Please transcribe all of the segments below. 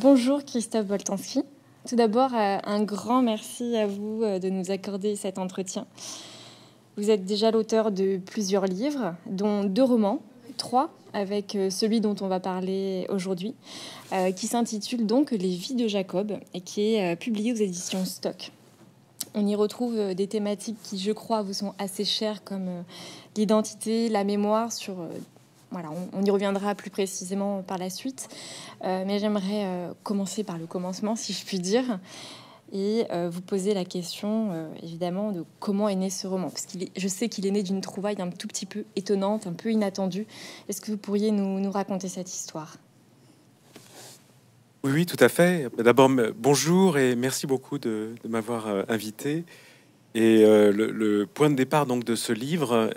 Bonjour Christophe Boltanski. Tout d'abord, euh, un grand merci à vous euh, de nous accorder cet entretien. Vous êtes déjà l'auteur de plusieurs livres, dont deux romans, trois avec euh, celui dont on va parler aujourd'hui, qui s'intitule donc Les vies de Jacob et qui est publié aux éditions Stock. On y retrouve des thématiques qui, je crois, vous sont assez chères comme l'identité, la mémoire sur on, y reviendra plus précisément par la suite. Euh, mais j'aimerais euh, commencer par le commencement, si je puis dire et euh, vous poser la question évidemment de comment est né ce roman parce je sais qu'il est né d'une trouvaille un tout petit peu étonnante, un peu inattendue. Est-ce que vous pourriez nous, raconter cette histoire oui, tout à fait. D'abord, bonjour et merci beaucoup de, m'avoir invité. Et le, le, point de départ donc de ce livre,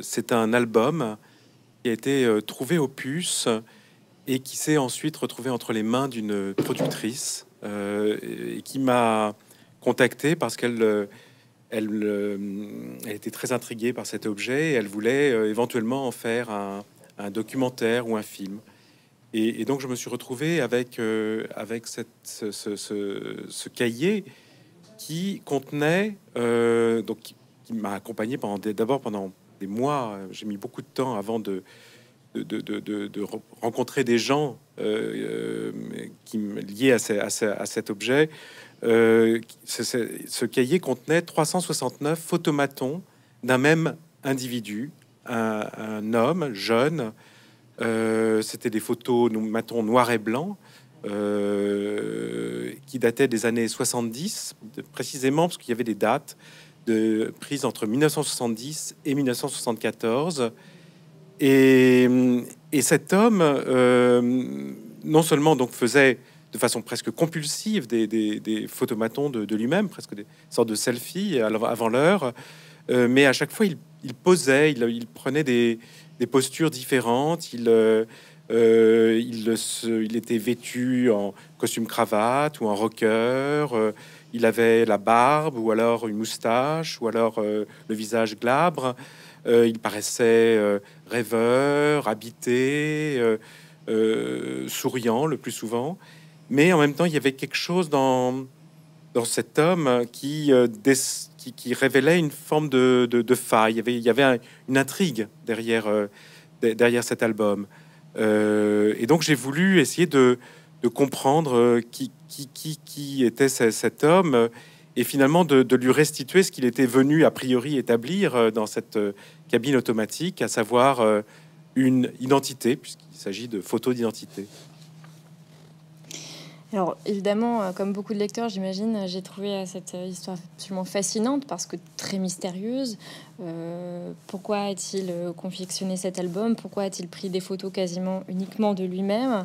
c'est un album qui a été trouvé au puce et qui s'est ensuite retrouvé entre les mains d'une productrice euh, et qui m'a contacté parce qu'elle euh, euh, elle, était très intriguée par cet objet et elle voulait éventuellement en faire un, documentaire ou un film. Et, donc je me suis retrouvé avec, avec cette, ce, cahier qui contenait, donc qui, qui m'a accompagné pendant d'abord pendant moi, euh, J'ai mis beaucoup de temps avant de, de, rencontrer des gens euh, euh, qui liés à, à, cet objet. ce, cahier contenait 369 photomaton d'un même individu, un, homme jeune. C'était des photos, matons noir et blanc. qui dataient des années 70, précisément parce qu'il y avait des dates de, prise entre 1970 et 1974. Et, cet homme, euh, non seulement donc faisait de façon presque compulsive des, photomatons de, lui-même, presque des sortes de selfies avant l'heure, euh, mais à chaque fois il, posait, il, prenait des, postures différentes, il, euh, il, il, était vêtu en costume cravate ou en rocker il avait la barbe ou alors une moustache ou alors euh, le visage glabre. Euh, il paraissait euh, rêveur, habité, souriant le plus souvent. Mais en même temps, il y avait quelque chose dans, cet homme qui, qui, révélait une forme de, de, faille. Il y avait, il y avait une intrigue derrière, derrière cet album. et donc j'ai voulu essayer de, de comprendre euh, qui, était cet homme euh, et finalement de, lui restituer ce qu'il était venu a priori établir euh, dans cette cabine automatique, à savoir une identité, puisqu'il s'agit de photos d'identité. Alors évidemment, comme beaucoup de lecteurs, j'imagine, j'ai trouvé cette histoire absolument fascinante parce que très mystérieuse. pourquoi a-t-il confectionné cet album Pourquoi a-t-il pris des photos quasiment uniquement de lui-même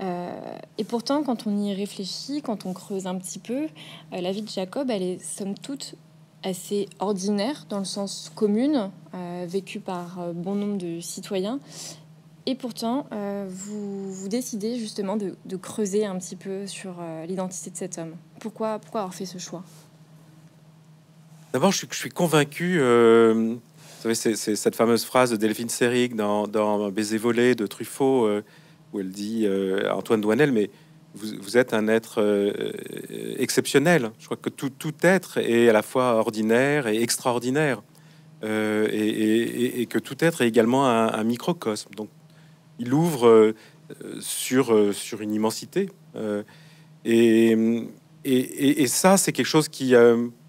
euh, et pourtant, quand on y réfléchit, quand on creuse un petit peu, euh, la vie de Jacob, elle est somme toute assez ordinaire dans le sens commune, euh, vécue par bon nombre de citoyens. Et pourtant, vous, vous, décidez justement de, creuser un petit peu sur l'identité de cet homme. Pourquoi, pourquoi avoir fait ce choix D'abord, je, suis, convaincu. vous savez, c'est cette fameuse phrase de Delphine Seyrig dans, dans Baiser volé de Truffaut où elle dit euh, Antoine Douanel, mais vous, êtes un être euh, euh, exceptionnel. Je crois que tout, être est à la fois ordinaire et extraordinaire. et, que tout être est également un, microcosme. Donc, il ouvre sur, sur une immensité. Et, et, ça, c'est quelque chose qui,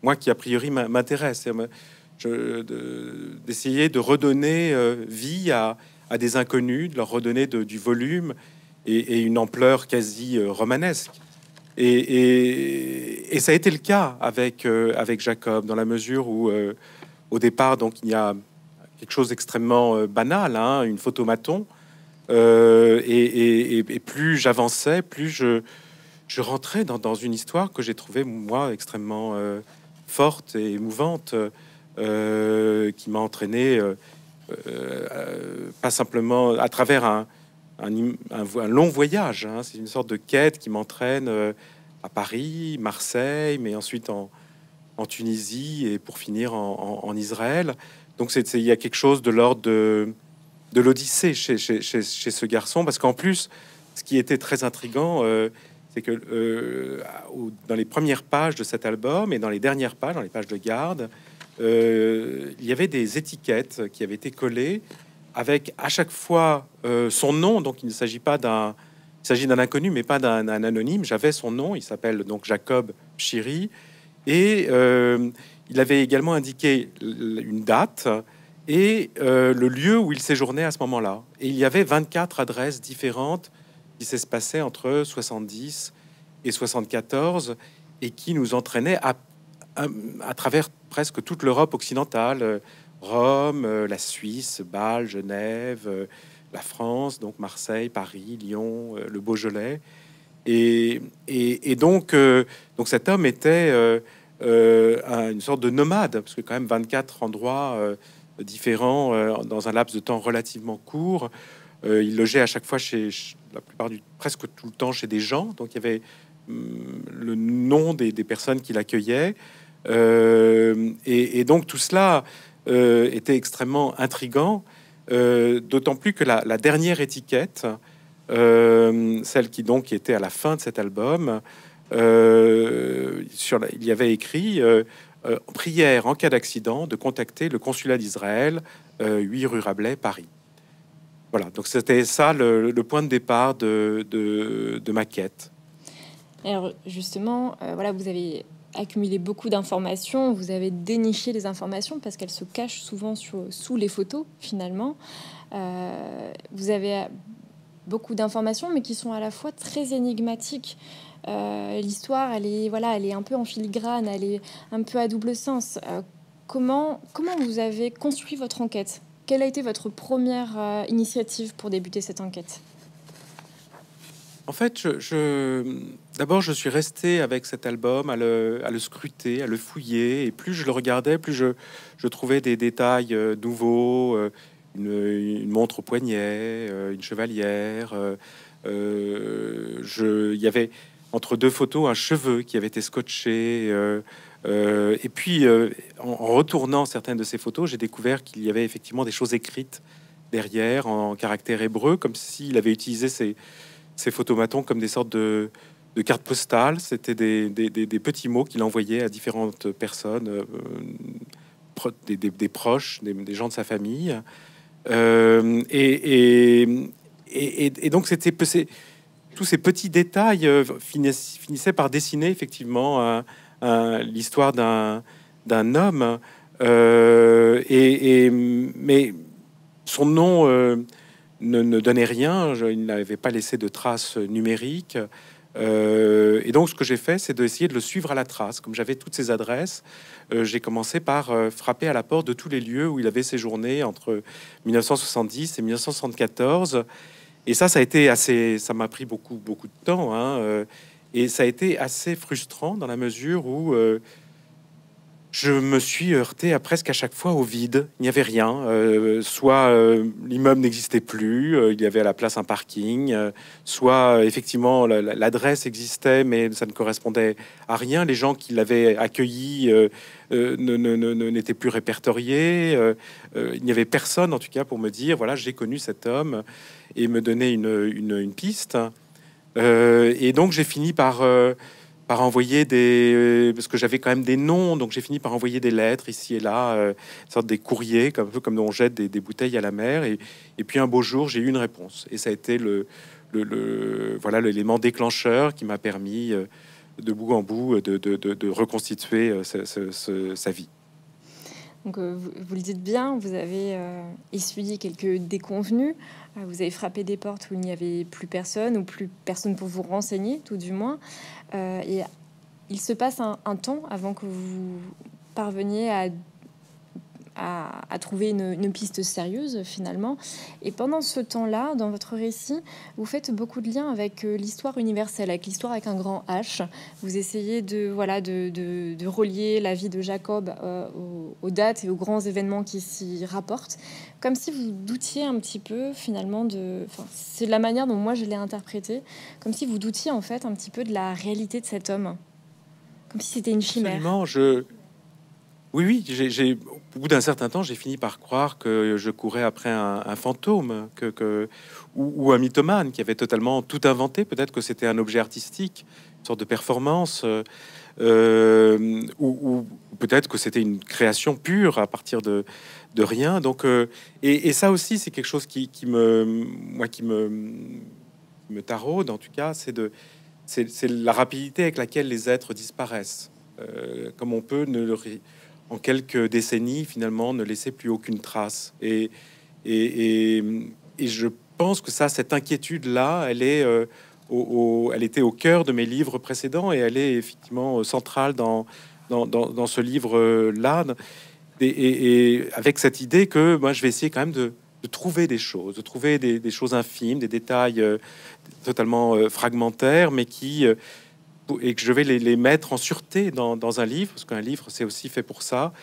moi, qui a priori m'intéresse. D'essayer de redonner vie à, à des inconnus, de leur redonner du volume et, une ampleur quasi euh, romanesque. Et, ça a été le cas avec, euh, avec Jacob, dans la mesure où, euh, au départ, donc il y a quelque chose d'extrêmement banal, hein, une photomaton. et, plus j'avançais, plus je, je rentrais dans, dans une histoire que j'ai trouvée, moi, extrêmement forte et émouvante, qui m'a entraîné euh, euh, pas simplement à travers un, long voyage. Hein. C'est une sorte de quête qui m'entraîne euh, à Paris, Marseille, mais ensuite en, Tunisie et pour finir en, Israël. Donc il y a quelque chose de l'ordre de, l'Odyssée chez, ce garçon, parce qu'en plus, ce qui était très intrigant, c'est que dans les premières pages de cet album et dans les dernières pages, dans les pages de garde, euh, il y avait des étiquettes qui avaient été collées avec à chaque fois euh, son nom. Donc, il ne s'agit pas d'un, s'agit d'un inconnu, mais pas d'un anonyme. J'avais son nom. Il s'appelle donc Jacob Chiri, et euh, il avait également indiqué une date et le lieu où il séjournait à ce moment-là. Et il y avait 24 adresses différentes qui s'espaçaient entre 70 et 74 et qui nous entraînaient à à, à travers presque toute l'Europe occidentale, euh, Rome, euh, la Suisse, Bâle, Genève, euh, la France, donc Marseille, Paris, Lyon, le Beaujolais. Et, donc, cet homme était une sorte de nomade, parce que quand même 24 endroits différents dans un laps de temps relativement court. il logeait à chaque fois chez, la plupart du, presque tout le temps chez des gens. Donc il y avait hum, le nom des, des personnes qui l'accueillaient. Euh, et, et, donc tout cela euh, était extrêmement intrigant, euh, d'autant plus que la, dernière étiquette, celle qui donc était à la fin de cet album, sur il y avait écrit prière en cas d'accident de contacter le consulat d'Israël, 8 rue Rabelais, Paris. Voilà, donc c'était ça le, point de départ de, de ma quête. Alors justement, voilà, vous avez accumulé beaucoup d'informations, vous avez déniché les informations parce qu'elles se cachent souvent sous les photos finalement. Euh, vous avez euh, beaucoup d'informations mais qui sont à la fois très énigmatiques. Euh, l'histoire, elle est voilà, elle est un peu en filigrane, elle est un peu à double sens. comment comment vous avez construit votre enquête Quelle a été votre première initiative pour débuter cette enquête en fait, je, d'abord, je suis resté avec cet album à le, scruter, à le fouiller. Et plus je le regardais, plus je, trouvais des détails euh, nouveaux. Euh, une, montre au poignet, euh, une chevalière. Il y avait entre deux photos un cheveu qui avait été scotché. et puis, en, retournant certaines de ces photos, j'ai découvert qu'il y avait effectivement des choses écrites derrière en caractère hébreu, comme s'il avait utilisé ses ces photomatons comme des sortes de, cartes postales. C'était des, petits mots qu'il envoyait à différentes personnes, euh, des, proches, des, gens de sa famille. Euh, et, et, donc, c'était tous ces petits détails euh, finissaient, par dessiner effectivement l'histoire d'un d'un homme. et, mais son nom, euh, ne, donnait rien, il n'avait pas laissé de traces numériques. Euh, et donc, ce que j'ai fait, c'est d'essayer de le suivre à la trace. Comme j'avais toutes ses adresses, euh, j'ai commencé par euh, frapper à la porte de tous les lieux où il avait séjourné entre 1970 et 1974. Et ça, ça a été assez, ça m'a pris beaucoup, beaucoup de temps. Hein, et ça a été assez frustrant dans la mesure où je me suis heurté à presque à chaque fois au vide. Il n'y avait rien. Euh, soit euh, l'immeuble n'existait plus, euh, il y avait à la place un parking, soit effectivement l'adresse existait, mais ça ne correspondait à rien. Les gens qui l'avaient accueilli n'étaient plus répertoriés. il n'y avait personne, en tout cas, pour me dire voilà, j'ai connu cet homme et me donner une, une, une piste. et donc j'ai fini par par envoyer des... Euh, parce que j'avais quand même des noms, donc j'ai fini par envoyer des lettres ici et là, euh, sorte des courriers, comme, un peu comme on jette des, bouteilles à la mer. Et, puis un beau jour, j'ai eu une réponse. Et ça a été le, le, voilà l'élément déclencheur qui m'a permis, euh, de bout en bout, de, reconstituer euh, sa vie. Euh, vous, le dites bien, vous avez euh, essuyé quelques déconvenus, euh, vous avez frappé des portes où il n'y avait plus personne ou plus personne pour vous renseigner, tout du moins. et il se passe un temps avant que vous parveniez à à, trouver une, piste sérieuse finalement. Et pendant ce temps-là, dans votre récit, vous faites beaucoup de liens avec euh, l'histoire universelle, avec l'histoire avec un grand H. Vous essayez de, voilà, de, relier la vie de Jacob euh, aux, dates et aux grands événements qui s'y rapportent, comme si vous doutiez un petit peu finalement de... c'est la manière dont moi je l'ai interprété, comme si vous doutiez en fait un petit peu de la réalité de cet homme comme si c'était une chimère. Absolument, je, oui, oui, j'ai, au bout d'un certain temps, j'ai fini par croire que je courais après un, fantôme que, ou, un mythomane qui avait totalement tout inventé. Peut-être que c'était un objet artistique, une sorte de performance, euh, euh, ou, peut-être que c'était une création pure à partir de, rien. Donc, euh, et, ça aussi, c'est quelque chose qui, me, moi, qui me, me taraude, en tout cas, c'est de, c'est la rapidité avec laquelle les êtres disparaissent. comme on peut ne le en quelques décennies, finalement, ne laissait plus aucune trace. Et, et, et, je pense que ça, cette inquiétude-là, elle est... Euh, au, elle était au cœur de mes livres précédents et elle est effectivement euh, centrale dans, dans, dans, ce livre-là. Et, avec cette idée que moi, je vais essayer quand même de, trouver des choses, de trouver des, choses infimes, des détails euh, totalement fragmentaires, mais qui, et que je vais les, mettre en sûreté dans, un livre, parce qu'un livre, c'est aussi fait pour ça.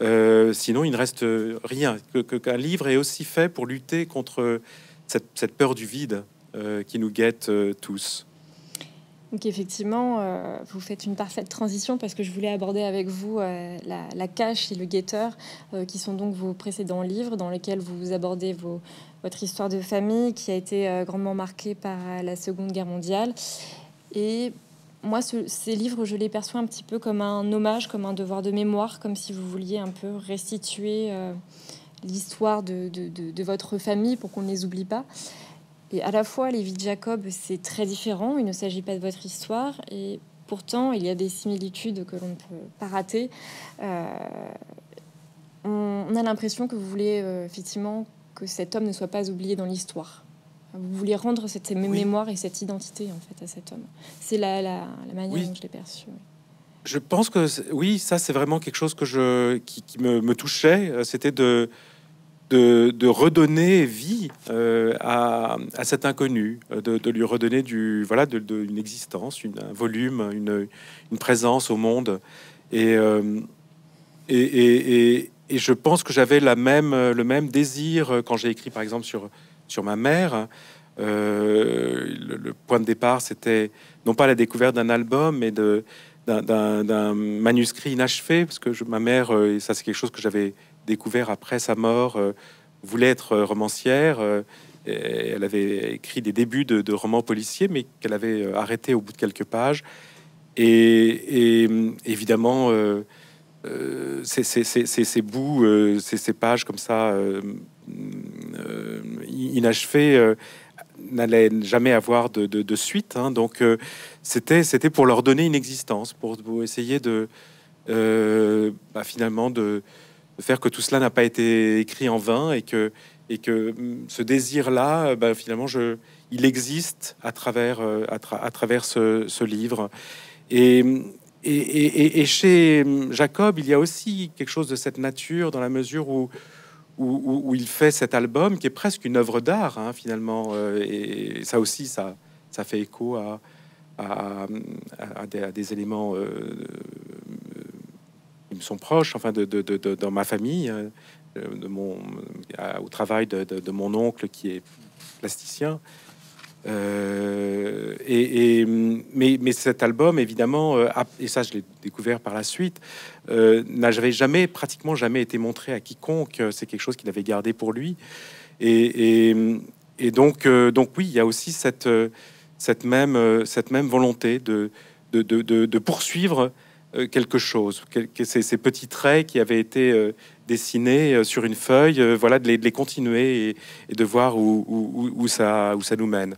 Euh, sinon, il ne reste rien. Qu'un que, livre est aussi fait pour lutter contre cette, peur du vide euh, qui nous guette euh, tous. Donc effectivement, vous faites une parfaite transition parce que je voulais aborder avec vous la, cache et le guetteur, qui sont donc vos précédents livres dans lesquels vous abordez vos, votre histoire de famille qui a été grandement marquée par la Seconde Guerre mondiale. Et moi, ces livres, je les perçois un petit peu comme un hommage, comme un devoir de mémoire, comme si vous vouliez un peu restituer euh, l'histoire de, votre famille pour qu'on ne les oublie pas. Et à la fois, les vies de Jacob, c'est très différent, il ne s'agit pas de votre histoire, et pourtant, il y a des similitudes que l'on ne peut pas rater. Euh, on, a l'impression que vous voulez euh, effectivement que cet homme ne soit pas oublié dans l'histoire. Vous voulez rendre cette mémoire et cette identité en fait à cet homme. C'est la, la, manière dont je l'ai perçu. Je pense que oui, ça c'est vraiment quelque chose que je, qui, me, touchait. Euh, c'était de, de, redonner vie euh, à, à, cet inconnu, euh, de, de, lui redonner du voilà de, de une existence, une, un volume, une, une, présence au monde. Et, et, et, et, et, je pense que j'avais la même le même désir quand j'ai écrit par exemple sur sur ma mère. Euh, le, point de départ, c'était non pas la découverte d'un album, mais de, d'un, manuscrit inachevé, parce que ma mère, euh, et ça c'est quelque chose que j'avais découvert après sa mort, euh, voulait être romancière. elle avait écrit des débuts de, romans policiers, mais qu'elle avait arrêté au bout de quelques pages. Et, évidemment, euh, ces bouts, ces pages comme ça inachevé euh, n'allait jamais avoir de, suite. Hein. donc euh, c'était pour leur donner une existence, pour, essayer de euh, bah, finalement de, faire que tout cela n'a pas été écrit en vain et que hum, ce désir-là, bah, finalement, il existe à travers, ce, livre. Et, et, chez Jacob, il y a aussi quelque chose de cette nature dans la mesure où, où, il fait cet album qui est presque une œuvre d'art, hein, finalement. Euh, et ça aussi, ça, ça fait écho à, à, des, éléments euh, euh, qui me sont proches, enfin, de, de, dans ma famille, hein, de mon, au travail de, mon oncle qui est plasticien. et mais, mais, cet album, évidemment, et ça je l'ai découvert par la suite, euh, n'avait jamais, pratiquement jamais été montré à quiconque. Euh, c'est quelque chose qu'il avait gardé pour lui. Et, donc, euh, donc oui, il y a aussi cette, même, volonté de, poursuivre quelque chose, ces, petits traits qui avaient été dessinés sur une feuille, voilà, de les, continuer et, de voir où ça nous mène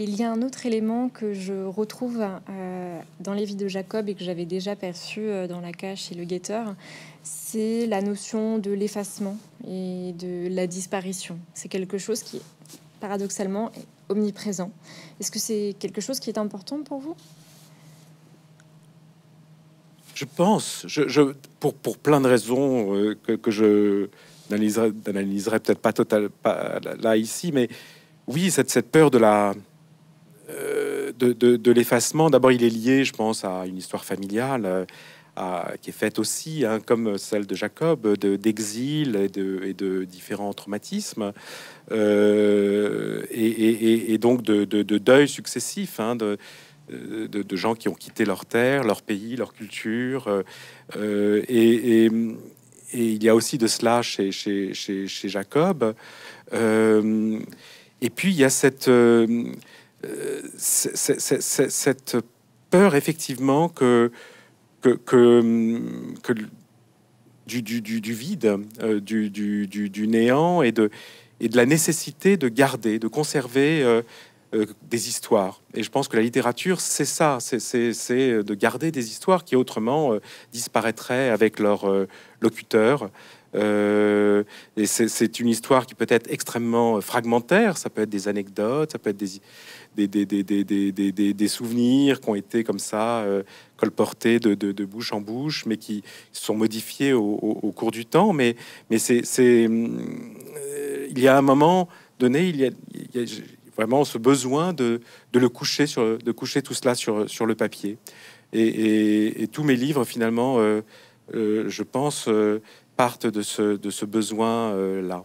il y a un autre élément que je retrouve euh, dans les vies de Jacob et que j'avais déjà perçu euh, dans la cache et le guetteur, c'est la notion de l'effacement et de la disparition. C'est quelque chose qui, est paradoxalement, omniprésent. Est-ce que c'est quelque chose qui est important pour vous Je pense, pour, pour plein de raisons euh, que, je n'analyserai peut-être pas total pas, là ici, mais oui, cette, cette peur de la, euh, de, l'effacement, d'abord, il est lié, je pense, à une histoire familiale euh, qui est faite aussi, hein, comme celle de Jacob, d'exil et, de, et, de, différents traumatismes, euh, et, donc de, de deuils successifs hein, de, gens qui ont quitté leur terre, leur pays, leur culture. et, il y a aussi de cela chez, chez, Jacob. et puis il y a cette... Cest cette peur, effectivement, que, du, vide, euh, du, néant et de, la nécessité de garder, de conserver euh, euh, des histoires. Et je pense que la littérature, c'est ça, c'est de garder des histoires qui autrement disparaîtraient avec leur locuteur. Euh, et c'est une histoire qui peut être extrêmement euh, fragmentaire. Ça peut être des anecdotes, ça peut être des, des, souvenirs qui ont été comme ça euh, colportés de, bouche en bouche, mais qui sont modifiés au, cours du temps. Mais, mais c'est il y a un moment donné, il y a, vraiment ce besoin de, de, le coucher sur, de coucher tout cela sur, sur le papier. Et, et tous mes livres, finalement, je pense partent de ce, de ce besoin-là. Euh,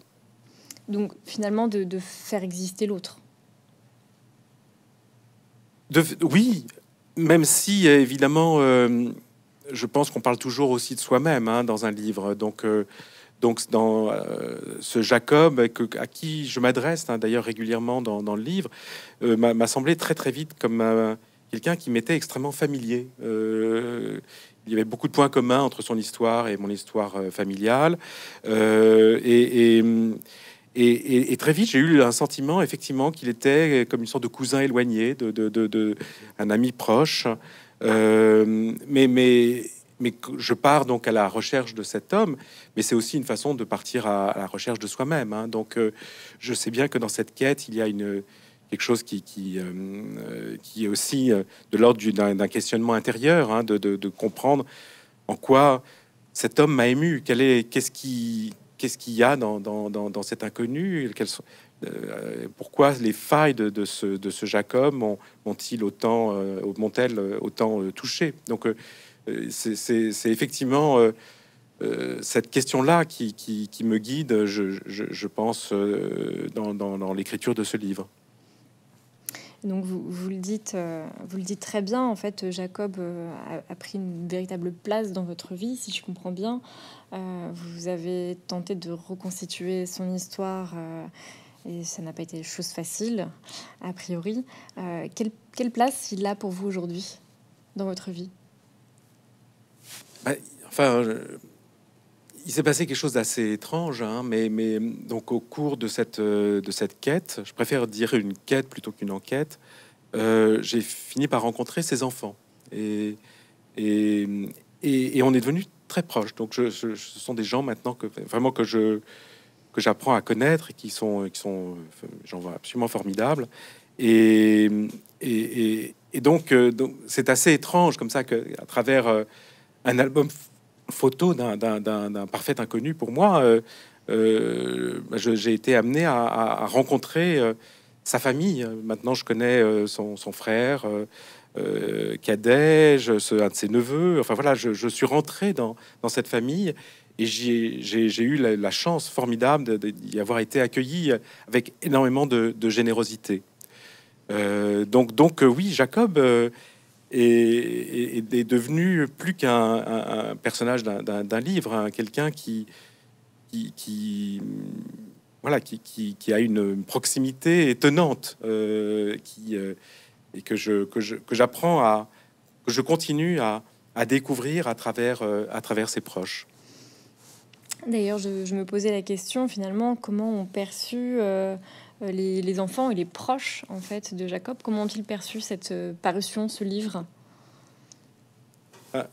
donc finalement, de, faire exister l'autre. oui, même si évidemment, euh, je pense qu'on parle toujours aussi de soi-même hein, dans un livre. Donc, euh, donc dans ce Jacob que, à qui je m'adresse hein, d'ailleurs régulièrement dans, dans, le livre, m'a semblé très très vite comme quelqu'un qui m'était extrêmement familier. Euh, il y avait beaucoup de points communs entre son histoire et mon histoire euh, familiale. Euh, et, et, très vite, j'ai eu un sentiment, effectivement, qu'il était comme une sorte de cousin éloigné, de, un ami proche. mais, mais, mais je pars donc à la recherche de cet homme, mais c'est aussi une façon de partir à, la recherche de soi-même. Hein. Donc, je sais bien que dans cette quête, il y a une, quelque chose qui, qui, euh, euh, qui est aussi euh, de l'ordre d'un questionnement intérieur, hein, de, de, comprendre en quoi cet homme m'a ému, qu'est-ce qui qu'est-ce qu'il y a dans, dans, dans, cet inconnu, sont, pourquoi les failles de, de ce, ce, Jacob m'ont-ils autant, elles autant touché. Donc c'est effectivement cette question-là qui, qui, me guide, je, je, pense, dans, dans l'écriture de ce livre. Donc vous, vous, le dites, euh, vous le dites très bien. En fait, Jacob euh, a, pris une véritable place dans votre vie, si je comprends bien. Euh, vous avez tenté de reconstituer son histoire et ça n'a pas été chose facile, a priori. quelle, quelle, place il a pour vous aujourd'hui dans votre vie bah, Enfin, il s'est passé quelque chose d'assez étrange, hein, mais, mais, donc au cours de cette, euh, de cette quête, je préfère dire une quête plutôt qu'une enquête, euh, j'ai fini par rencontrer ses enfants. Et, et, et, on est devenu très proches. Donc je, ce sont des gens maintenant que vraiment que je que j'apprends à connaître et qui sont, qui sont j'en vois, absolument formidables. Et, et, et euh, donc, c'est assez étrange comme ça que à travers un album photo d'un parfait inconnu pour moi, euh, euh, bah, j'ai été amené à, rencontrer euh, sa famille. Maintenant, je connais son, frère. Euh, cadet, un de ses neveux. Enfin voilà, je, suis rentré dans, cette famille et j'ai eu la, chance formidable d'y avoir été accueilli avec énormément de, générosité. donc, donc oui, Jacob, et est, devenu plus qu'un personnage d'un livre, hein. quelqu'un qui, qui, voilà, qui, a une proximité étonnante, euh, qui, euh, et que je que j'apprends à que je continue à, découvrir à travers euh, à travers ses proches. D'ailleurs, je, me posais la question finalement comment on perçut... Euh, les, enfants et les proches en fait de Jacob Comment ont-ils perçu cette euh, parution, ce livre euh,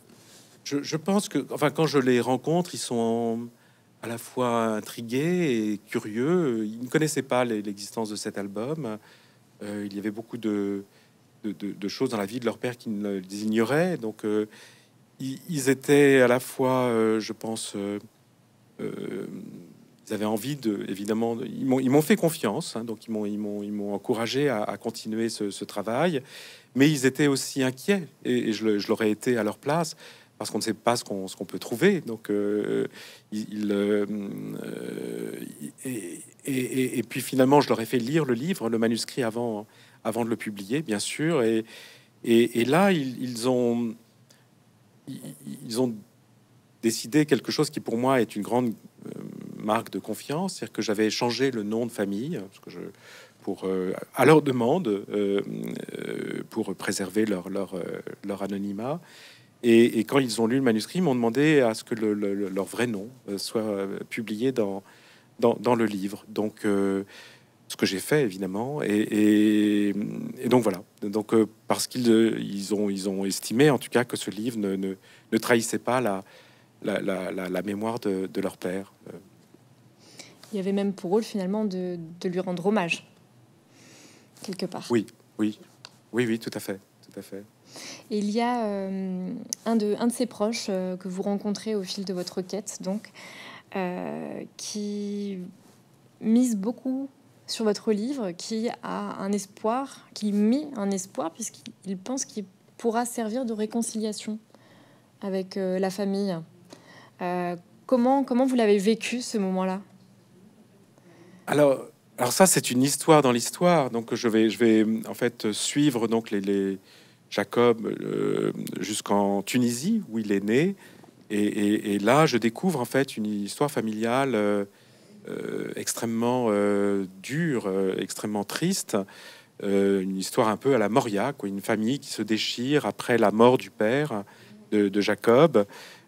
je, pense que, enfin, quand je les rencontre, ils sont à la fois intrigués et curieux. Ils ne connaissaient pas l'existence de cet album. il y avait beaucoup de, choses dans la vie de leur père qu'ils ne ignoraient. Donc, ils, étaient à la fois, je pense, ils avaient envie de, évidemment, ils m'ont fait confiance, hein, donc ils m'ont encouragé à, continuer ce, travail, mais ils étaient aussi inquiets, et, je, leur l'aurais été à leur place, parce qu'on ne sait pas ce qu'on peut trouver. Donc, euh, il, euh, et, et, et, puis finalement, je leur ai fait lire le livre, le manuscrit avant, avant de le publier, bien sûr. Et, et là, ils, ils, ont, ils ont décidé quelque chose qui pour moi est une grande euh, marque de confiance, cest dire que j'avais changé le nom de famille, euh, que je, pour, euh, à leur demande, euh, pour préserver leur, leur, leur anonymat. Et, quand ils ont lu le manuscrit, ils m'ont demandé à ce que le, leur vrai nom soit publié dans, dans, le livre. Donc, ce que j'ai fait évidemment et, donc voilà donc parce qu'ils ils ont ils ont estimé en tout cas que ce livre ne, ne, trahissait pas la la, mémoire de, de leur père il y avait même pour rôle finalement de, lui rendre hommage, quelque part. Oui, oui, oui, oui, tout à fait, tout à fait. il y a euh, un, de, un ses proches euh, que vous rencontrez au fil de votre quête, donc, euh, qui mise beaucoup sur votre livre, qui a un espoir, qui met un espoir, puisqu'il pense qu'il pourra servir de réconciliation avec la famille. comment, comment vous l'avez vécu ce moment-là alors, alors ça, c'est une histoire dans l'histoire. Donc, je vais, je vais en fait suivre donc les, Jacob euh, jusqu'en Tunisie où il est né. Et, là, je découvre en fait une histoire familiale euh, euh, extrêmement dure, extrêmement triste. une histoire un peu à la Moria, quoi, une famille qui se déchire après la mort du père de, Jacob.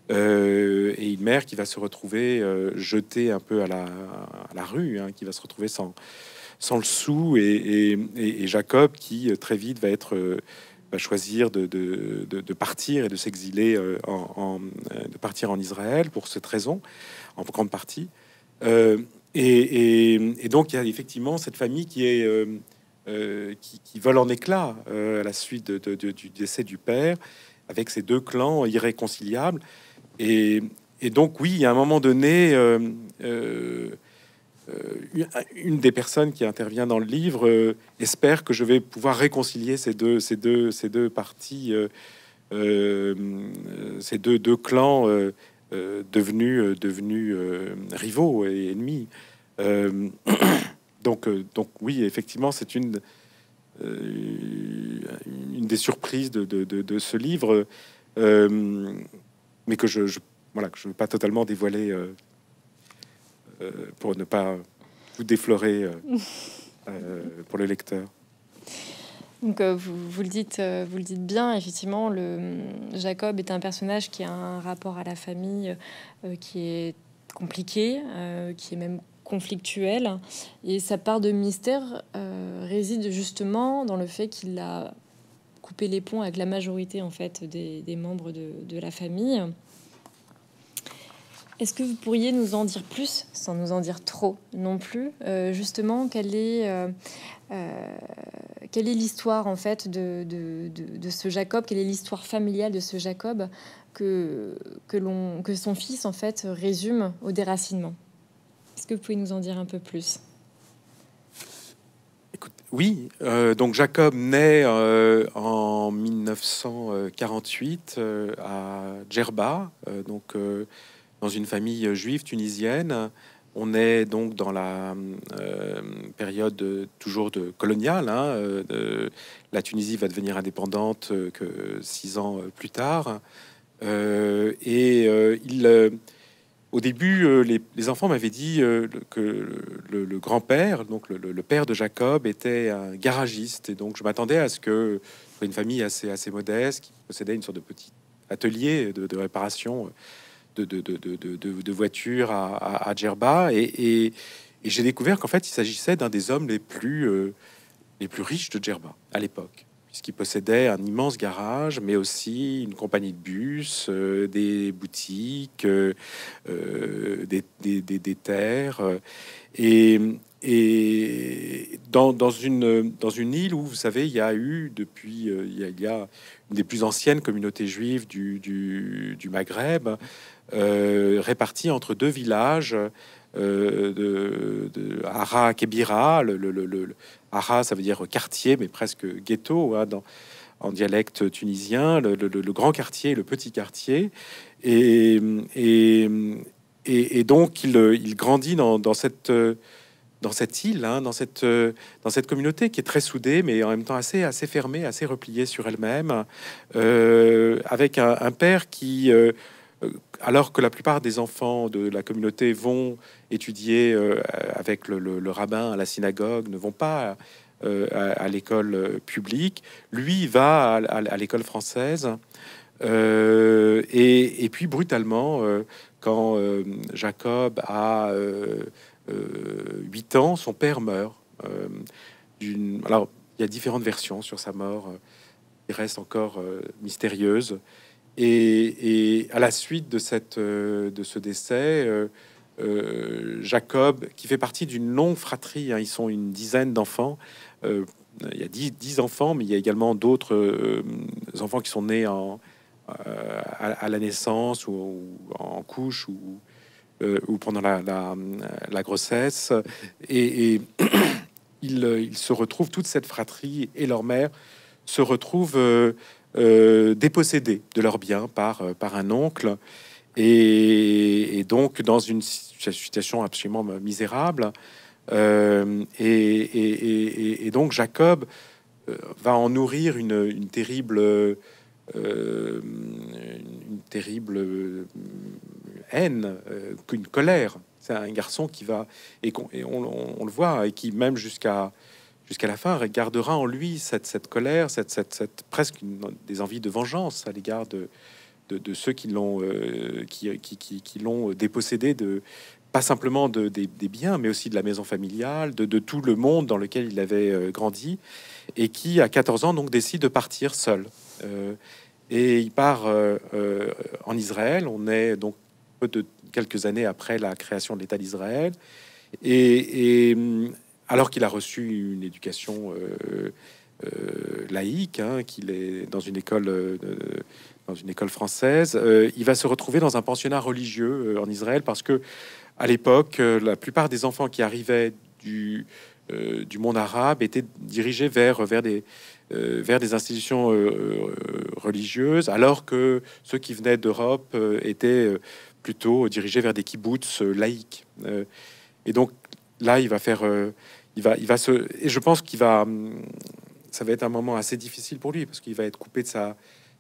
et une mère qui va se retrouver jetée un peu à la, la rue, hein, qui va se retrouver sans, sans le sou, et, Jacob qui euh, très vite va être euh, va choisir de, partir et de s'exiler euh, en, de partir en Israël pour cette raison, en grande partie. et, donc il y a effectivement cette famille qui est qui, vole en éclats à la suite du décès du père, avec ces deux clans irréconciliables. Et, donc oui, à un moment donné. Euh, une des personnes qui intervient dans le livre euh, espère que je vais pouvoir réconcilier ces deux, ces deux, ces deux parties, euh, ces deux, deux clans devenus, devenus rivaux et ennemis. donc, donc oui, effectivement, c'est une, une des surprises de, ce livre, mais que je, voilà, que je ne veux pas totalement dévoiler euh, pour ne pas vous déflorer euh, euh, pour le lecteur. Donc vous, vous, le dites, vous le dites bien. Effectivement, le Jacob est un personnage qui a un rapport à la famille qui est compliqué, qui est même conflictuel, et sa part de mystère réside justement dans le fait qu'il a coupé les ponts avec la majorité en fait des, membres de la famille. Est-ce que vous pourriez nous en dire plus, sans nous en dire trop non plus, euh, justement, quelle est, euh, euh, quelle est l'histoire en fait de, de, ce Jacob, quelle est l'histoire familiale de ce Jacob que, que, l'on, que son fils en fait résume au déracinement Est-ce que vous pouvez nous en dire un peu plus oui, donc Jacob naît en 1948 à Djerba, donc dans une famille euh, juive tunisienne. On est donc dans la euh, période toujours de coloniale. Hein, euh, la Tunisie va devenir indépendante que six ans plus tard. et il, au début, les, enfants m'avaient dit que le, grand-père, donc le, père de Jacob, était un garagiste. Et donc je m'attendais à ce que une famille assez, assez modeste qui possédait une sorte de petit atelier de, de réparation de, de, voitures à, Djerba. Et, j'ai découvert qu'en fait, il s'agissait d'un des hommes les plus, euh, les plus riches de Djerba à l'époque, puisqu'il possédait un immense garage, mais aussi une compagnie de bus, euh, des boutiques, euh, des, terres. Et, dans, une, dans une île où, vous savez, il y a eu depuis, il y a, une des plus anciennes communautés juives du, du Maghreb, euh, Réparti entre deux villages. Euh, de, de Hara Kebira, le, ça veut dire quartier, mais presque ghetto hein, dans, en dialecte tunisien, le, grand quartier le petit quartier. Et, donc, il, grandit dans, cette, île, hein, dans, cette, communauté qui est très soudée, mais en même temps assez, assez fermée, assez repliée sur elle-même, euh, avec un, père qui... Euh, alors que la plupart des enfants de la communauté vont étudier euh, avec le, rabbin à la synagogue, ne vont pas euh, à, l'école publique, lui va à, l'école française. et, puis brutalement, quand Jacob a huit ans, son père meurt. alors, il y a différentes versions sur sa mort qui reste encore mystérieuse. Et, à la suite de, cette, euh, de ce décès, euh, euh, Jacob, qui fait partie d'une longue fratrie, hein, ils sont une dizaine d'enfants, il y a dix, enfants, mais il y a également d'autres enfants qui sont nés en, à, la naissance ou, en couche ou, ou pendant la, grossesse. Et, ils, il se retrouvent, toute cette fratrie et leur mère se retrouvent euh, dépossédés de leurs biens par, euh, par un oncle, et, donc dans une situation absolument misérable. Euh, et, donc Jacob va en nourrir une, terrible, une terrible haine, qu'une colère. C'est un garçon qui va, et, on le voit, et qui même jusqu'à jusqu'à la fin, gardera en lui cette, colère, cette, presque des envies de vengeance à l'égard de, ceux qui l'ont euh, qui, l'ont dépossédé de pas simplement de, des, biens, mais aussi de la maison familiale, de, tout le monde dans lequel il avait euh, grandi, et qui, à 14 ans, donc décide de partir seul. Euh, et il part en Israël. On est donc de quelques années après la création de l'État d'Israël. Et, et, hum, alors qu'il a reçu une éducation euh, euh, laïque, hein, qu'il est dans une école euh, dans une école française. il va se retrouver dans un pensionnat religieux en Israël parce que, à l'époque, la plupart des enfants qui arrivaient du, du monde arabe étaient dirigés vers, vers, des, vers des institutions religieuses, alors que ceux qui venaient d'Europe étaient plutôt dirigés vers des kibbutz laïques. et donc là, il va faire il va, il va se, et je pense qu'il va, hum, ça va être un moment assez difficile pour lui parce qu'il va être coupé de sa,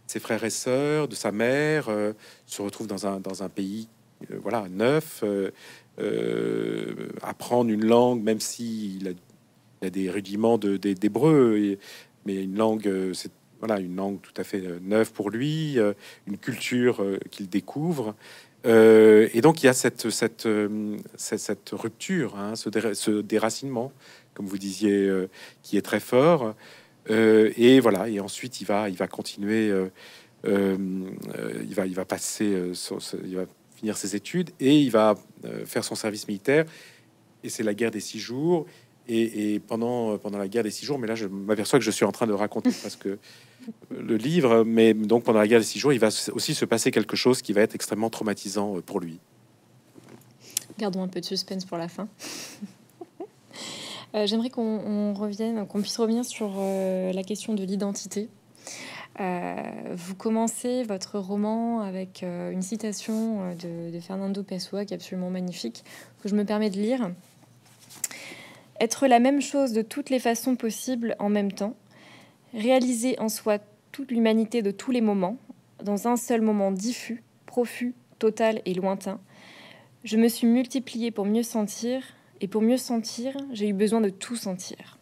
ses frères et sœurs, de sa mère, euh, se retrouve dans un, dans un pays, euh, voilà, neuf, euh, apprendre une langue, même s'il a, a des rudiments d'hébreu, de, mais une langue, c'est voilà, une langue tout à fait neuve pour lui, une culture qu'il découvre. Euh, et donc il y a cette, cette, euh, cette, rupture, hein, ce, déracinement, comme vous disiez, euh, qui est très fort. et voilà, et ensuite il va, il va continuer, il, va, il va passer, il va finir ses études et il va faire son service militaire. Et c'est la guerre des six jours. Et, et, pendant, pendant la guerre des six jours, mais là je m'aperçois que je suis en train de raconter parce que le livre, mais donc pendant la guerre des six jours, il va aussi se passer quelque chose qui va être extrêmement traumatisant euh, pour lui. Gardons un peu de suspense pour la fin. Euh, j'aimerais qu'on revienne, qu'on puisse revenir sur euh, la question de l'identité. vous commencez votre roman avec une citation de, de Fernando Pessoa qui est absolument magnifique, que je me permets de lire. Être la même chose de toutes les façons possibles en même temps, réaliser en soi toute l'humanité de tous les moments, dans un seul moment diffus, profus, total et lointain. Je me suis multipliée pour mieux sentir, et pour mieux sentir, j'ai eu besoin de tout sentir.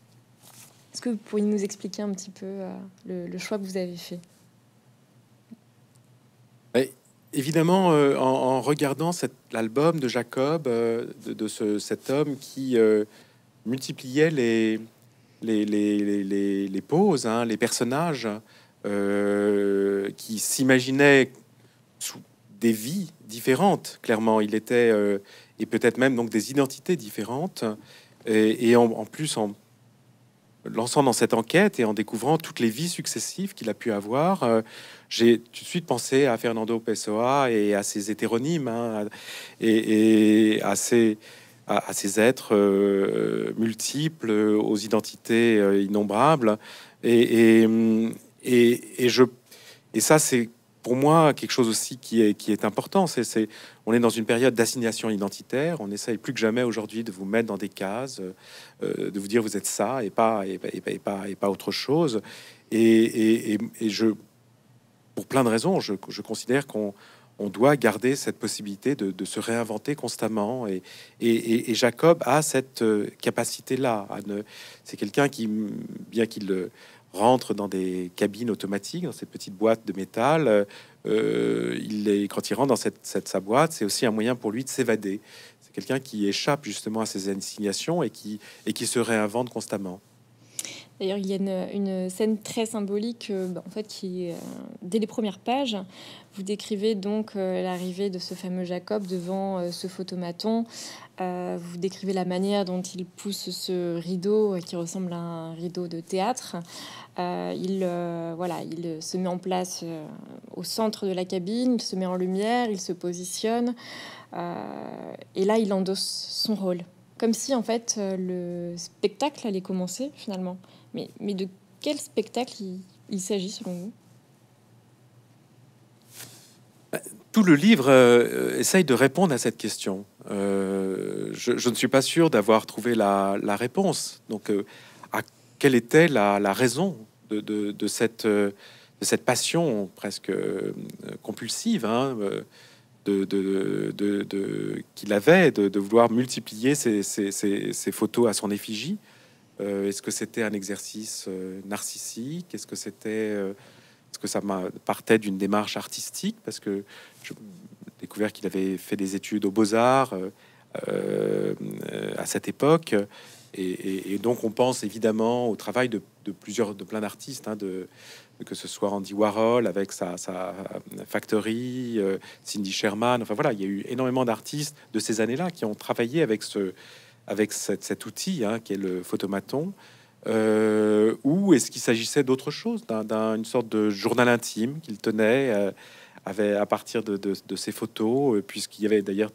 Est-ce que vous pourriez nous expliquer un petit peu euh, le, choix que vous avez fait Évidemment, euh, en, en, regardant l'album de Jacob, euh, de, cet homme qui multipliait les, les, les, les, les poses, hein, les personnages euh, qui s'imaginaient sous des vies différentes, clairement. Il était, euh, et peut-être même donc des identités différentes. Et, en, plus, en lançant dans cette enquête et en découvrant toutes les vies successives qu'il a pu avoir, euh, j'ai tout de suite pensé à Fernando Pessoa et à ses hétéronymes, hein, et, et à ses à, ces êtres euh, multiples, aux identités euh, innombrables. Et, mm, et, et, je, et ça, c'est pour moi quelque chose aussi qui est, qui est important. C'est, on est dans une période d'assignation identitaire. On essaye plus que jamais aujourd'hui de vous mettre dans des cases, euh, de vous dire vous êtes ça et pas et, pas et pas autre chose. Et, je, pour plein de raisons, je, je considère qu'on on doit garder cette possibilité de, se réinventer constamment. Et, Jacob a cette euh, capacité-là. C'est quelqu'un qui, bien qu'il euh, rentre dans des cabines automatiques, dans cette petite boîte de métal, euh, il est, quand il rentre dans cette, sa boîte, c'est aussi un moyen pour lui de s'évader. C'est quelqu'un qui échappe justement à ses insignations et qui se réinvente constamment. D'ailleurs, il y a une, scène très symbolique, euh, bah, en fait, qui, euh, dès les premières pages, vous décrivez donc euh, l'arrivée de ce fameux Jacob devant ce photomaton. vous décrivez la manière dont il pousse ce rideau qui ressemble à un rideau de théâtre. il, voilà, il se met en place au centre de la cabine, il se met en lumière, il se positionne. et là, il endosse son rôle. Comme si, en fait, le spectacle allait commencer finalement. Mais, de quel spectacle il, s'agit selon vous euh, Tout le livre euh, euh, essaye de répondre à cette question. je, ne suis pas sûr d'avoir trouvé la, réponse. Donc, à quelle était la, raison de, cette, passion presque compulsive hein, qu'il avait de, vouloir multiplier ces ses, photos à son effigie euh, est-ce que c'était un exercice euh, narcissique Est-ce que c'était euh, est-ce que ça partait d'une démarche artistique Parce que j'ai découvert qu'il avait fait des études aux beaux-arts à cette époque. Et, donc on pense évidemment au travail de, plusieurs, de plein d'artistes, hein, de, que ce soit Andy Warhol avec sa, factory, Cindy Sherman. Enfin voilà, il y a eu énormément d'artistes de ces années-là qui ont travaillé avec ce, avec cet outil hein, qui est le photomaton euh, Ou est-ce qu'il s'agissait d'autre chose, d'une sorte de journal intime qu'il tenait euh, avait, à partir de, de, ses photos, euh, puisqu'il y avait d'ailleurs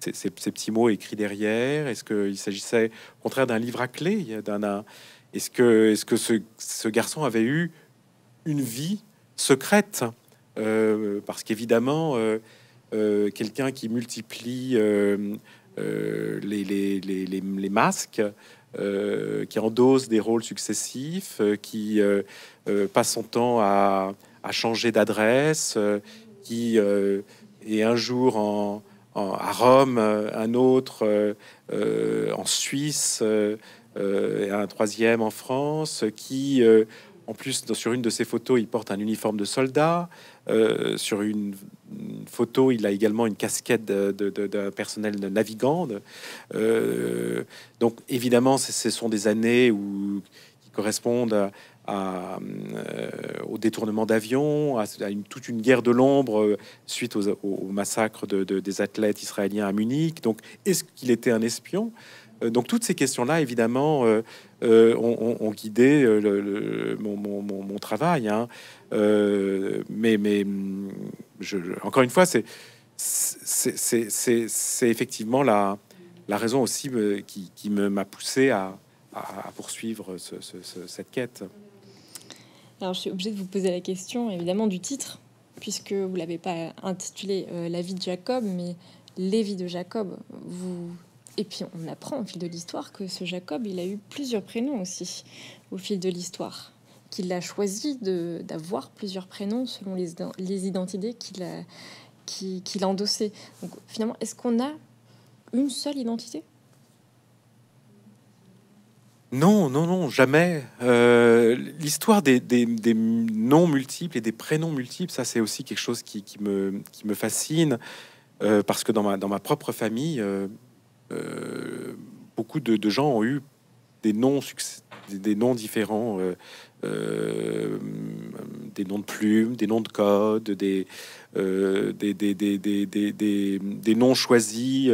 ces, petits mots écrits derrière Est-ce qu'il s'agissait au contraire d'un livre à clé Est-ce que, est -ce, que ce, garçon avait eu une vie secrète Parce qu'évidemment, quelqu'un qui multiplie euh, les, masques, euh, qui endosse des rôles successifs, euh, qui passe son temps à, changer d'adresse, qui est un jour en, à Rome, un autre en Suisse, et un troisième en France, qui, en plus, sur une de ses photos, il porte un uniforme de soldat. Euh, sur une, photo, il a également une casquette de, personnel de navigant. Euh, donc évidemment, ce sont des années où, qui correspondent euh, au détournement d'avions, à, toute une guerre de l'ombre suite au, massacre des athlètes israéliens à Munich. Donc, est-ce qu'il était un espion euh, donc toutes ces questions-là, évidemment, euh, euh, ont, guidé le, mon, travail. Hein. mais, mais mm, je, encore une fois, c'est effectivement la, la, raison aussi qui, qui m'a poussé à, poursuivre cette quête. Alors je suis obligée de vous poser la question, évidemment, du titre, puisque vous l'avez pas intitulé La vie de Jacob, mais les vies de Jacob. Vous et puis on apprend au fil de l'histoire que ce Jacob, il a eu plusieurs prénoms aussi au fil de l'histoire, qu'il a choisi d'avoir plusieurs prénoms selon les, les identités qu'il a, qu'il qu endossées. Donc finalement, est-ce qu'on a une seule identité non, non, non, jamais. Euh, l'histoire des, des, des, noms multiples et des prénoms multiples, ça c'est aussi quelque chose qui, qui, me, qui me, fascine, euh, parce que dans ma, dans ma propre famille, euh, euh, beaucoup de, gens ont eu des noms, différents, euh, euh, des noms de plumes, des noms de code, des, noms choisis.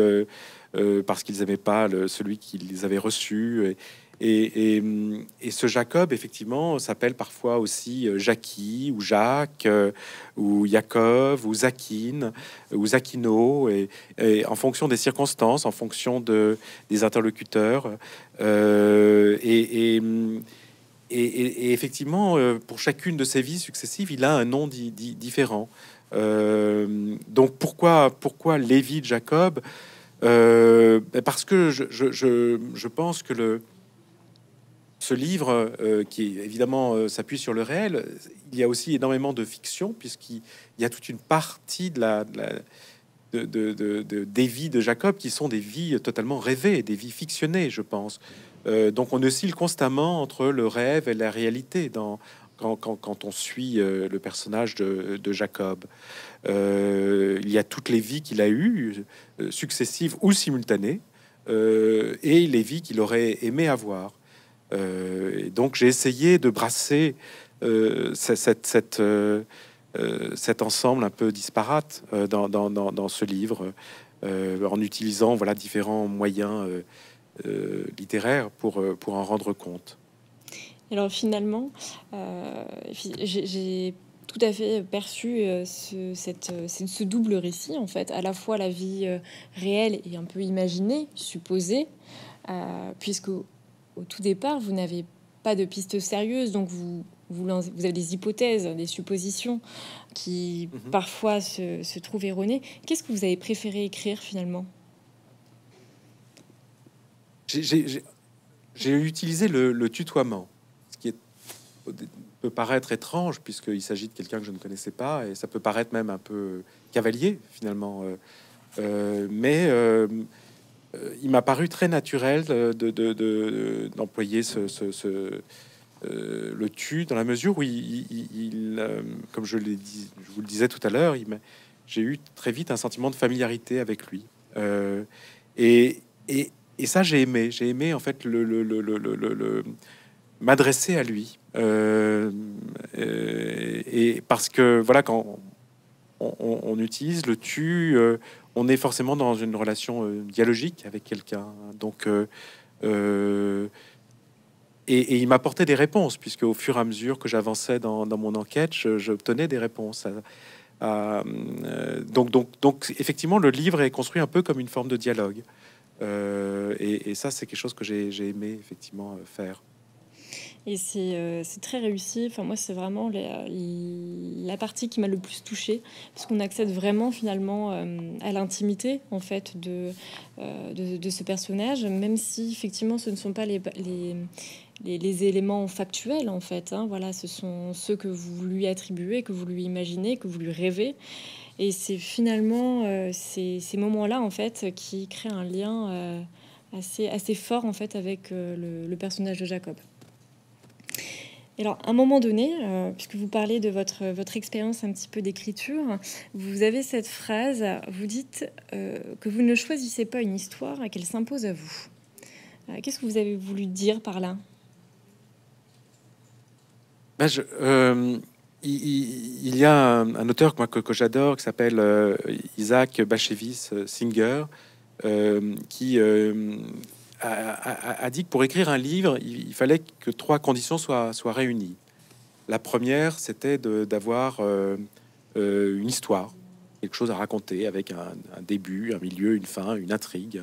parce qu'ils n'avaient pas celui qu'ils avaient reçu. Et, ce Jacob, effectivement, s'appelle parfois aussi euh, Jackie ou Jacques euh, ou Jacob ou Zakine ou Zakino. Et, en fonction des circonstances, en fonction de, des interlocuteurs. Euh, et, effectivement, pour chacune de ses vies successives, il a un nom différent. donc pourquoi, pourquoi Lévi de Jacob ben Parce que je, je, pense que le, ce livre, euh, qui évidemment euh, s'appuie sur le réel, il y a aussi énormément de fiction, puisqu'il y a toute une partie de la, de des vies de Jacob qui sont des vies totalement rêvées, des vies fictionnées, je pense. Euh, donc on oscille constamment entre le rêve et la réalité dans, quand, on suit le personnage de, Jacob. il y a toutes les vies qu'il a eues, successives ou simultanées, et les vies qu'il aurait aimé avoir. Euh, et donc j'ai essayé de brasser euh, euh, cet ensemble un peu disparate dans, ce livre, en utilisant voilà différents moyens littéraires pour, pour en rendre compte. Alors finalement, j'ai tout à fait perçu ce, cette, ce double récit, en fait, à la fois la vie réelle et un peu imaginée, supposée, puisque au tout départ, vous n'avez pas de piste sérieuse, donc vous, vous, vous, avez des hypothèses, des suppositions qui mhm. parfois se, trouvent erronées. Qu'est-ce que vous avez préféré écrire finalement J'ai utilisé le, tutoiement, ce qui est, peut paraître étrange puisqu'il s'agit de quelqu'un que je ne connaissais pas et ça peut paraître même un peu cavalier finalement. Euh, euh, mais euh, euh, il m'a paru très naturel d'employer de, de, ce, euh, le tu dans la mesure où il, euh, comme je, dit, je, vous le disais tout à l'heure, j'ai eu très vite un sentiment de familiarité avec lui. et, et, et, ça, j'ai aimé. J'ai aimé en fait le, le, le, m'adresser à lui. et parce que voilà, quand on, on utilise le tu, on est forcément dans une relation euh, dialogique avec quelqu'un. Donc, euh, euh, et, il m'apportait des réponses, puisque au fur et à mesure que j'avançais dans, mon enquête, j'obtenais des réponses. donc, donc, donc, effectivement, le livre est construit un peu comme une forme de dialogue. et, ça, c'est quelque chose que j'ai aimé effectivement faire. Et euh, c'est très réussi. Enfin, moi, c'est vraiment la, partie qui m'a le plus touchée, parce qu'on accède vraiment finalement euh, à l'intimité en fait euh, de, de, ce personnage, même si effectivement ce ne sont pas les, les, les, éléments factuels en fait. Hein. Voilà, ce sont ceux que vous lui attribuez, que vous lui imaginez, que vous lui rêvez. Et c'est finalement ces, moments-là en fait qui créent un lien assez, assez fort en fait avec le personnage de Jacob alors, à un moment donné, euh, puisque vous parlez de votre, euh, votre expérience un petit peu d'écriture, vous avez cette phrase, vous dites euh, que vous ne choisissez pas une histoire et qu'elle s'impose à vous. Qu'est-ce que vous avez voulu dire par là ben, il, y a un, auteur moi, que, que j'adore qui s'appelle Isaac Bashevis Singer, qui a, dit que pour écrire un livre, il, fallait que trois conditions soient, soient réunies. La première, c'était d'avoir euh, euh, une histoire, quelque chose à raconter avec un, début, un milieu, une fin, une intrigue.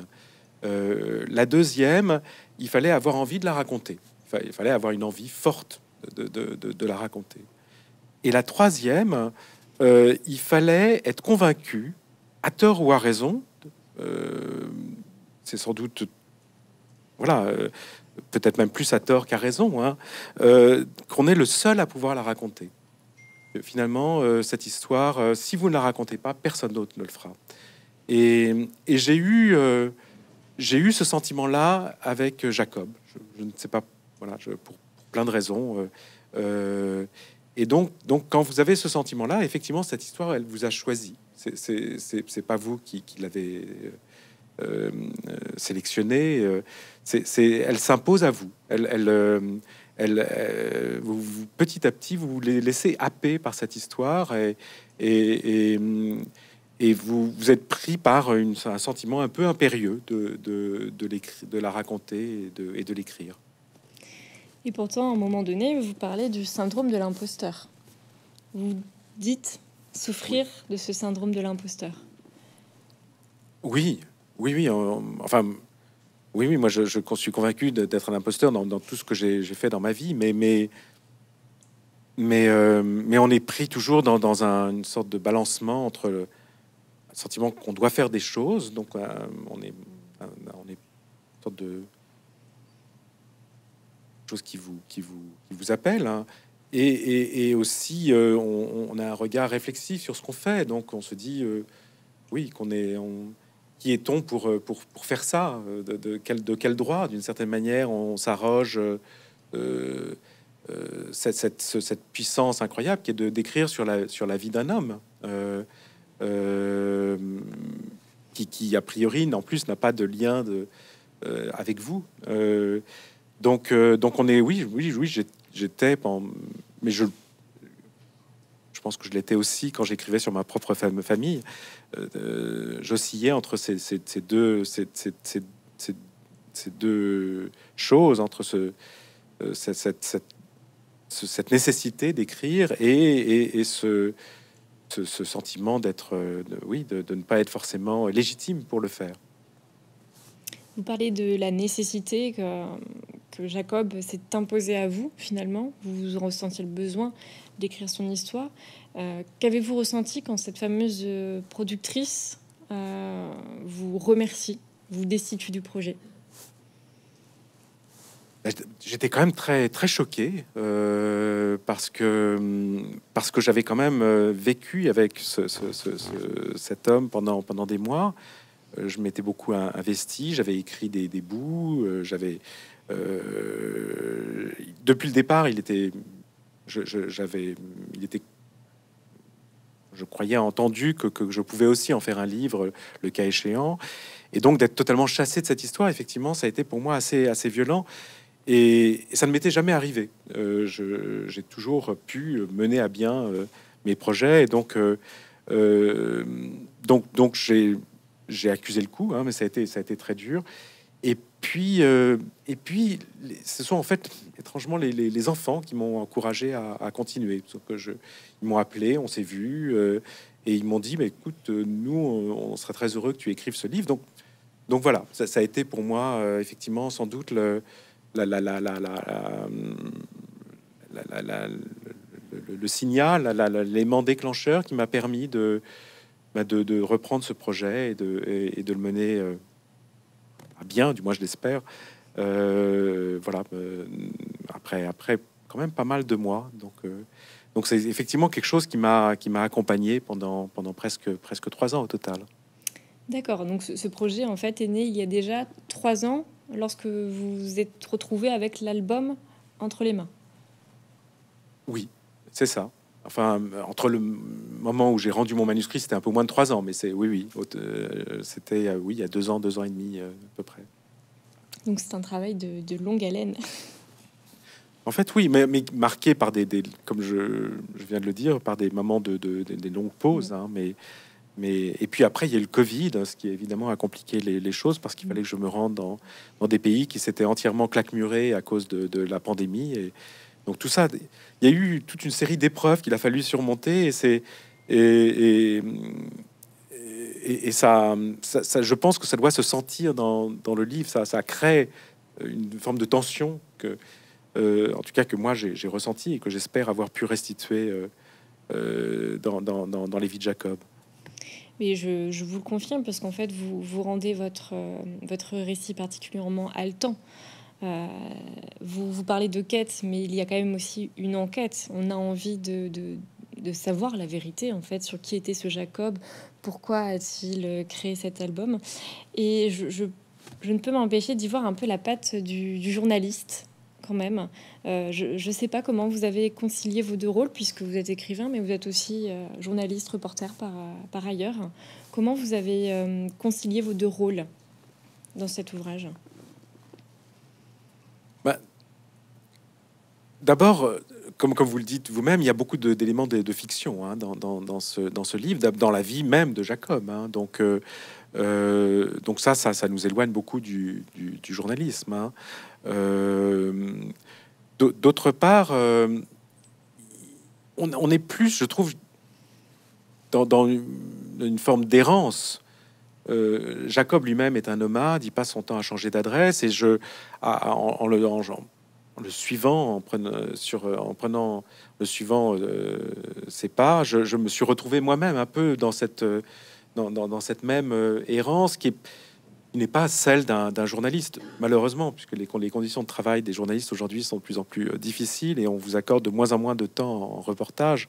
Euh, la deuxième, il fallait avoir envie de la raconter. Il, fallait avoir une envie forte de, de, de, de la raconter. Et la troisième, il fallait être convaincu, à tort ou à raison, c'est sans doute voilà, euh, peut-être même plus à tort qu'à raison, hein, euh, qu'on est le seul à pouvoir la raconter. Finalement, euh, cette histoire, si vous ne la racontez pas, personne d'autre ne le fera. Et, j'ai eu, j'ai eu ce sentiment-là avec Jacob. Je, ne sais pas, voilà, pour, plein de raisons. et donc, donc, quand vous avez ce sentiment-là, effectivement, cette histoire, elle vous a choisi. C'est pas vous qui, l'avez sélectionnée, sélectionné c'est, elle s'impose à vous. Elle, elle, euh, euh, vous, petit à petit, vous les laissez happer par cette histoire et, et, vous, vous, êtes pris par une, un sentiment un peu impérieux de, de, de, la raconter et de, l'écrire. Et pourtant, à un moment donné, vous parlez du syndrome de l'imposteur. Vous dites souffrir de ce syndrome de l'imposteur. Oui, oui, oui. enfin, oui, oui, moi je, suis convaincu d'être un imposteur dans, tout ce que j'ai fait dans ma vie, mais, mais, mais, euh, on est pris toujours dans, une sorte de balancement entre le sentiment qu'on doit faire des choses, donc euh, on est, on est une sorte de chose qui vous, qui vous, vous appelle, hein. et, aussi euh, on, on, a un regard réflexif sur ce qu'on fait, donc on se dit oui qu'on est. On, qui est-on euh, pour, pour, faire ça euh, de, quel, de quel droit D'une certaine manière, on s'arroge euh, cette, cette, puissance incroyable qui est de décrire sur la, sur la vie d'un homme, qui, qui, a priori, en plus, n'a pas de lien de, avec vous. donc, donc on est, oui, oui, oui, j'étais, mais je, je pense que je l'étais aussi quand j'écrivais sur ma propre famille. Euh, j'oscillais entre ces, deux, choses, entre ce, euh, cette, nécessité d'écrire et, ce, ce, sentiment d'être, oui, de, ne pas être forcément légitime pour le faire. Vous parlez de la nécessité que, Jacob s'est imposée à vous, finalement. Vous, vous ressentiez le besoin d'écrire son histoire. Euh, qu'avez-vous ressenti quand cette fameuse euh, productrice euh, vous remercie, vous destitue du projet bah, J'étais quand même très très choqué parce que mm, parce que j'avais quand même vécu avec cet homme pendant pendant des mois. Je m'étais beaucoup investi, j'avais écrit des, bouts, j'avais depuis le départ, il était j'avais, je croyais entendu que, je pouvais aussi en faire un livre, le cas échéant, et donc d'être totalement chassé de cette histoire, effectivement, ça a été pour moi assez, assez violent. Et, ça ne m'était jamais arrivé. Euh, j'ai toujours pu mener à bien euh, mes projets, et donc, euh, donc, donc j'ai accusé le coup, hein, mais ça a été, ça a été très dur. Et puis, euh, et puis, ce sont en fait étrangement les, enfants qui m'ont encouragé à, continuer. que je, ils m'ont appelé, on s'est vu, euh, et ils m'ont dit, mais écoute, euh, nous, on, serait très heureux que tu écrives ce livre. Donc, donc voilà, ça, a été pour moi effectivement sans doute le, la, signal, l'élément déclencheur qui m'a permis bah, de, de, reprendre ce projet et de, et de le mener bien, du moins je l'espère. Euh, voilà, euh, après, après quand même pas mal de mois. Donc, euh, donc c'est effectivement quelque chose qui m'a qui m'a accompagné pendant pendant presque presque trois ans au total. D'accord. Donc ce, projet en fait est né il y a déjà trois ans lorsque vous vous êtes retrouvé avec l'album entre les mains. Oui, c'est ça enfin, entre le moment où j'ai rendu mon manuscrit, c'était un peu moins de trois ans, mais c'est oui, oui, euh, c'était euh, oui, il y a deux ans, deux ans et demi euh, à peu près. Donc c'est un travail de, longue haleine. En fait, oui, mais, mais marqué par des, comme je, viens de le dire, par des moments de, des longues pauses, mm. hein, mais. Mais, et puis après, il y a le Covid, hein, ce qui évidemment a compliqué les, choses parce qu'il mm. fallait que je me rende dans, des pays qui s'étaient entièrement claquemurés à cause de, de la pandémie. Et, donc tout ça, il y a eu toute une série d'épreuves qu'il a fallu surmonter et c'est et, et, ça, je pense que ça doit se sentir dans, dans, le livre. Ça, crée une forme de tension que, euh, en tout cas, que moi j'ai ressenti et que j'espère avoir pu restituer euh, euh, dans, dans, dans, les vies de Jacob. Mais je, je vous le confirme parce qu'en fait, vous, vous rendez votre, votre récit particulièrement haletant. Euh, vous, vous parlez de quête, mais il y a quand même aussi une enquête. On a envie de, savoir la vérité, en fait, sur qui était ce Jacob, pourquoi a-t-il euh, créé cet album. Et je, ne peux m'empêcher d'y voir un peu la patte du, journaliste, quand même. Euh, je ne sais pas comment vous avez concilié vos deux rôles, puisque vous êtes écrivain, mais vous êtes aussi journaliste, reporter par ailleurs. Comment vous avez concilié vos deux rôles dans cet ouvrage D'abord, euh, comme, vous le dites vous-même, il y a beaucoup d'éléments de, fiction hein, dans, ce, livre, dans la vie même de Jacob. Hein. donc, euh, euh, donc ça, ça, nous éloigne beaucoup du, journalisme. Hein. D'autre part, on, est plus, je trouve, dans, une forme d'errance. Jacob lui-même est un nomade, il passe son temps à changer d'adresse et je, en, le en, le suivant, en prenant, le suivant euh, ses pas, je, me suis retrouvé moi-même un peu dans cette, même euh, errance qui n'est pas celle d'un journaliste, malheureusement, puisque les, conditions de travail des journalistes aujourd'hui sont de plus en plus euh, difficiles et on vous accorde de moins en moins de temps en reportage.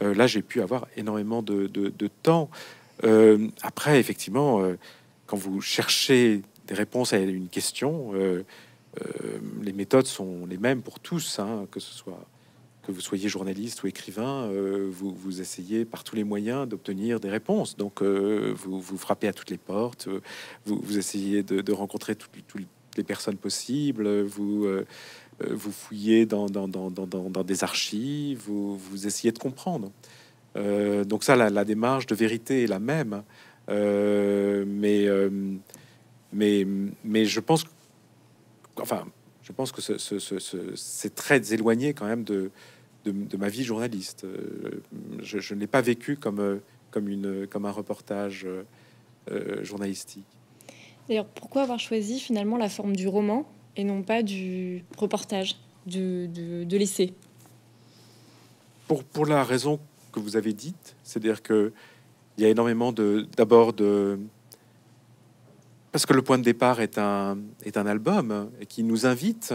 là, j'ai pu avoir énormément de, temps. après, effectivement, quand vous cherchez des réponses à une question, euh, les méthodes sont les mêmes pour tous, hein, que ce soit que vous soyez journaliste ou écrivain, euh, vous, vous, essayez par tous les moyens d'obtenir des réponses. Donc, euh, vous, vous, frappez à toutes les portes, vous, essayez de, rencontrer toutes, les personnes possibles, vous, vous fouillez dans, dans, des archives, vous, essayez de comprendre. donc ça, la, la, démarche de vérité est la même. mais, mais, mais je pense que enfin, je pense que c'est très éloigné quand même de, de, ma vie journaliste. Euh, je, je ne l'ai pas vécu comme, euh, comme, une, comme un reportage euh, journalistique. D'ailleurs, pourquoi avoir choisi finalement la forme du roman et non pas du reportage, de, de, l'essai pour, pour la raison que vous avez dite, c'est-à-dire qu'il y a énormément de d'abord de parce que le point de départ est un, est un album qui nous invite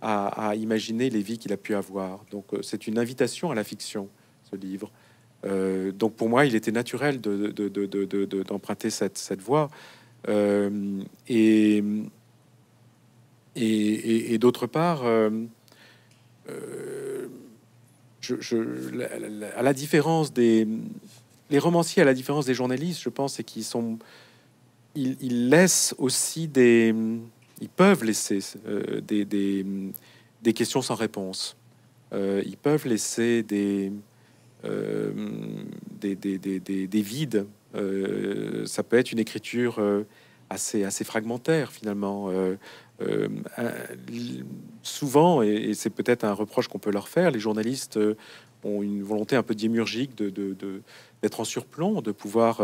à, imaginer les vies qu'il a pu avoir. Donc euh, c'est une invitation à la fiction, ce livre. Euh, donc pour moi, il était naturel d'emprunter de, de, cette, cette, voie. Euh, et, et, d'autre part, je, à la différence des les romanciers, à la différence des journalistes, je pense, et qui sont ils, aussi des. Ils peuvent laisser euh, des, des, questions sans réponse. Euh, ils peuvent laisser des, euh, des, des, vides. ça peut être une écriture assez, assez fragmentaire, finalement. souvent, et, c'est peut-être un reproche qu'on peut leur faire, les journalistes ont une volonté un peu diémurgique d'être de, de, en surplomb, de pouvoir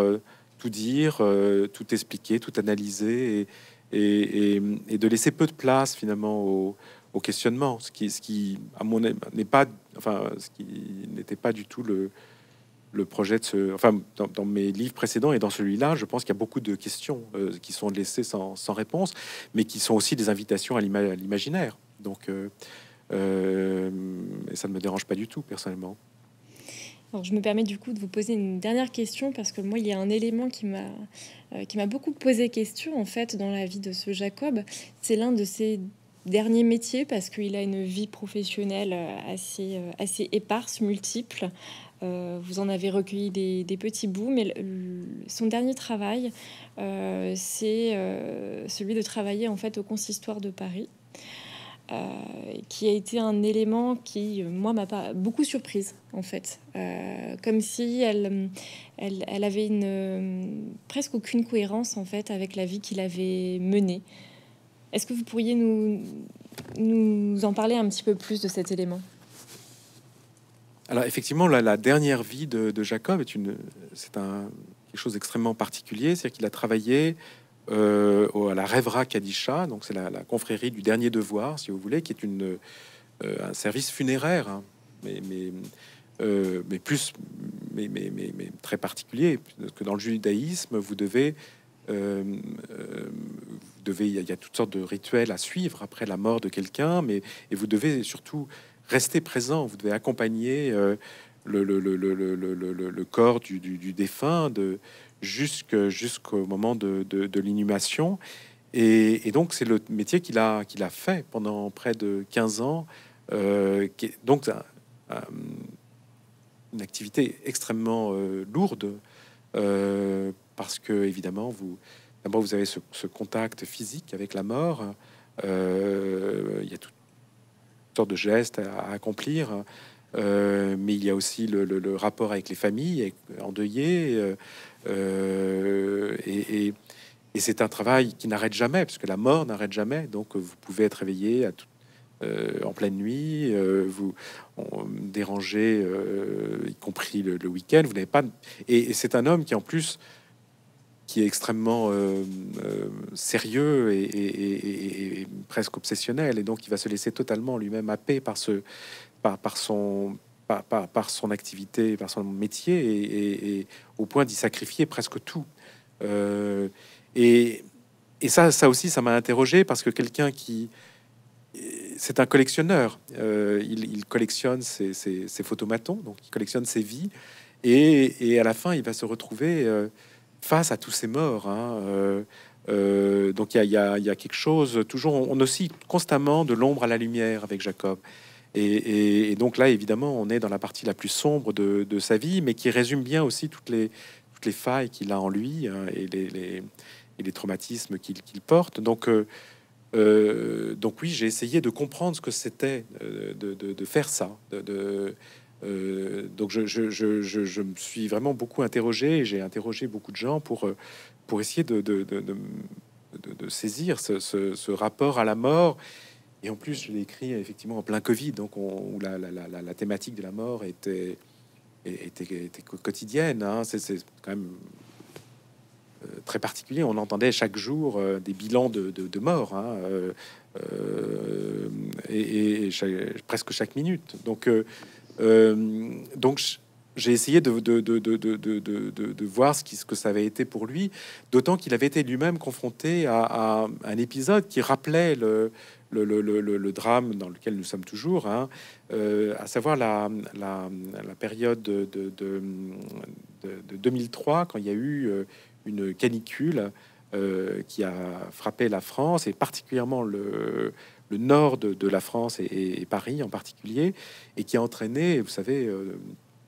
tout dire, euh, tout expliquer, tout analyser et, de laisser peu de place finalement au, questionnement, ce qui, ce qui à mon n'est pas, enfin, ce qui n'était pas du tout le, le projet de ce, enfin, dans, mes livres précédents et dans celui-là, je pense qu'il y a beaucoup de questions euh, qui sont laissées sans, réponse, mais qui sont aussi des invitations à l'imaginaire. Donc, euh, et ça ne me dérange pas du tout personnellement. Alors, je me permets du coup de vous poser une dernière question parce que moi, il y a un élément euh, qui m'a beaucoup posé question en fait dans la vie de ce Jacob. C'est l'un de ses derniers métiers parce qu'il a une vie professionnelle euh, assez euh, assez éparse, multiple. vous en avez recueilli des, petits bouts, mais son dernier travail, c'est celui de travailler en fait au consistoire de Paris. Euh, qui a été un élément qui, euh, moi, m'a beaucoup surprise, en fait. Euh, comme si elle, elle, avait une, presque aucune cohérence, en fait, avec la vie qu'il avait menée. Est-ce que vous pourriez nous, nous en parler un petit peu plus de cet élément alors effectivement, la, dernière vie de, Jacob est une, c'est un quelque chose d'extrêmement particulier, c'est-à-dire qu'il a travaillé euh, à la Révra Kadisha, donc c'est la, confrérie du dernier devoir, si vous voulez, qui est une, euh, un service funéraire, hein. mais, euh, mais, plus, mais, mais, mais, très particulier, que dans le judaïsme, vous devez, vous devez, il y, a toutes sortes de rituels à suivre après la mort de quelqu'un, mais et vous devez surtout rester présent, vous devez accompagner le, le, le, le, corps du, du, du défunt de jusqu'au moment de, l'inhumation. Et, donc, c'est le métier qu'il a, qu'il a fait pendant près de 15 ans. Euh, qui est donc, une activité extrêmement euh, lourde euh, parce que, évidemment, vous, d'abord, vous avez ce, contact physique avec la mort. il y a toutes sortes de gestes à, accomplir. mais il y a aussi le, le rapport avec les familles endeuillées, euh, et, et, c'est un travail qui n'arrête jamais, puisque la mort n'arrête jamais. Donc euh, vous pouvez être réveillé à euh, en pleine nuit, vous déranger, y compris le, week-end. Vous n'avez pas. Et, c'est un homme qui en plus qui est extrêmement sérieux et, presque obsessionnel, et donc il va se laisser totalement lui-même happer par ce, par, par son, par, son activité, par son métier, et, au point d'y sacrifier presque tout. Euh, et, ça, ça aussi, ça m'a interrogé parce que quelqu'un qui c'est un collectionneur. Euh, il, collectionne ses, ses, photomatons, donc il collectionne ses vies, et, à la fin, il va se retrouver euh, face à tous ses morts. Hein. donc il y, y a, quelque chose, toujours, on oscille constamment de l'ombre à la lumière avec Jacob. Et, donc là, évidemment, on est dans la partie la plus sombre de, sa vie, mais qui résume bien aussi toutes les, toutes les failles qu'il a en lui hein, et, les, traumatismes qu'il porte. Donc, euh, euh, donc oui, j'ai essayé de comprendre ce que c'était euh, de, faire ça. donc je, me suis vraiment beaucoup interrogé, j'ai interrogé beaucoup de gens pour, pour essayer de, saisir ce, ce rapport à la mort et en plus, je l'ai écrit effectivement en plein Covid, donc on, où la, thématique de la mort était, était, quotidienne. Hein. C'est quand même euh, très particulier. On entendait chaque jour euh, des bilans de, de, morts, hein, euh, et, presque chaque minute. Donc, donc j'ai essayé de, de, voir ce, qui, ce que ça avait été pour lui, d'autant qu'il avait été lui-même confronté à, un épisode qui rappelait le, le, drame dans lequel nous sommes toujours, hein, euh, à savoir la, période de, 2003, quand il y a eu euh, une canicule euh, qui a frappé la France et particulièrement le, nord de, la France et, Paris en particulier, et qui a entraîné, vous savez,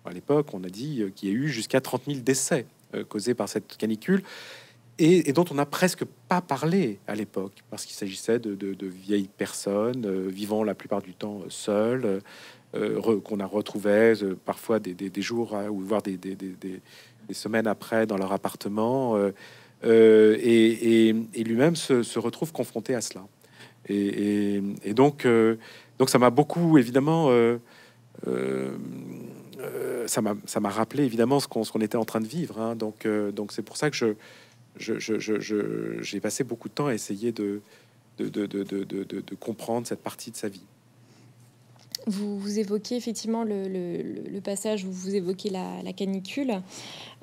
à l'époque, on a dit qu'il y a eu jusqu'à 30 000 décès causés par cette canicule et, dont on n'a presque pas parlé à l'époque, parce qu'il s'agissait de, vieilles personnes euh, vivant la plupart du temps euh, seules, euh, qu'on a retrouvées parfois des, jours hein, ou voire des, des, semaines après dans leur appartement. et, lui-même se, retrouve confronté à cela. Et, donc, donc ça m'a beaucoup, évidemment, ça m'a rappelé évidemment ce qu'on était en train de vivre. Hein. donc, donc c'est pour ça que je, j'ai je, je, passé beaucoup de temps à essayer de de, comprendre cette partie de sa vie. Vous, évoquez effectivement le, passage où vous évoquez la, canicule.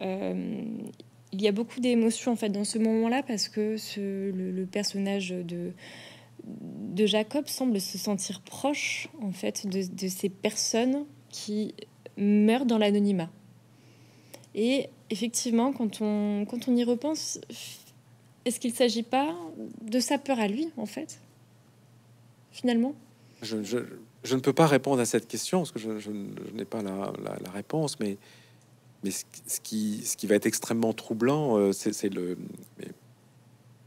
Euh, il y a beaucoup d'émotions en fait dans ce moment-là parce que ce, le, personnage de de Jacob semble se sentir proche en fait de, de ces personnes qui meurent dans l'anonymat. Et effectivement, quand on, quand on y repense, est-ce qu'il ne s'agit pas de sa peur à lui, en fait Finalement je, ne peux pas répondre à cette question, parce que je, n'ai pas la, réponse, mais, ce, qui, va être extrêmement troublant, euh, c'est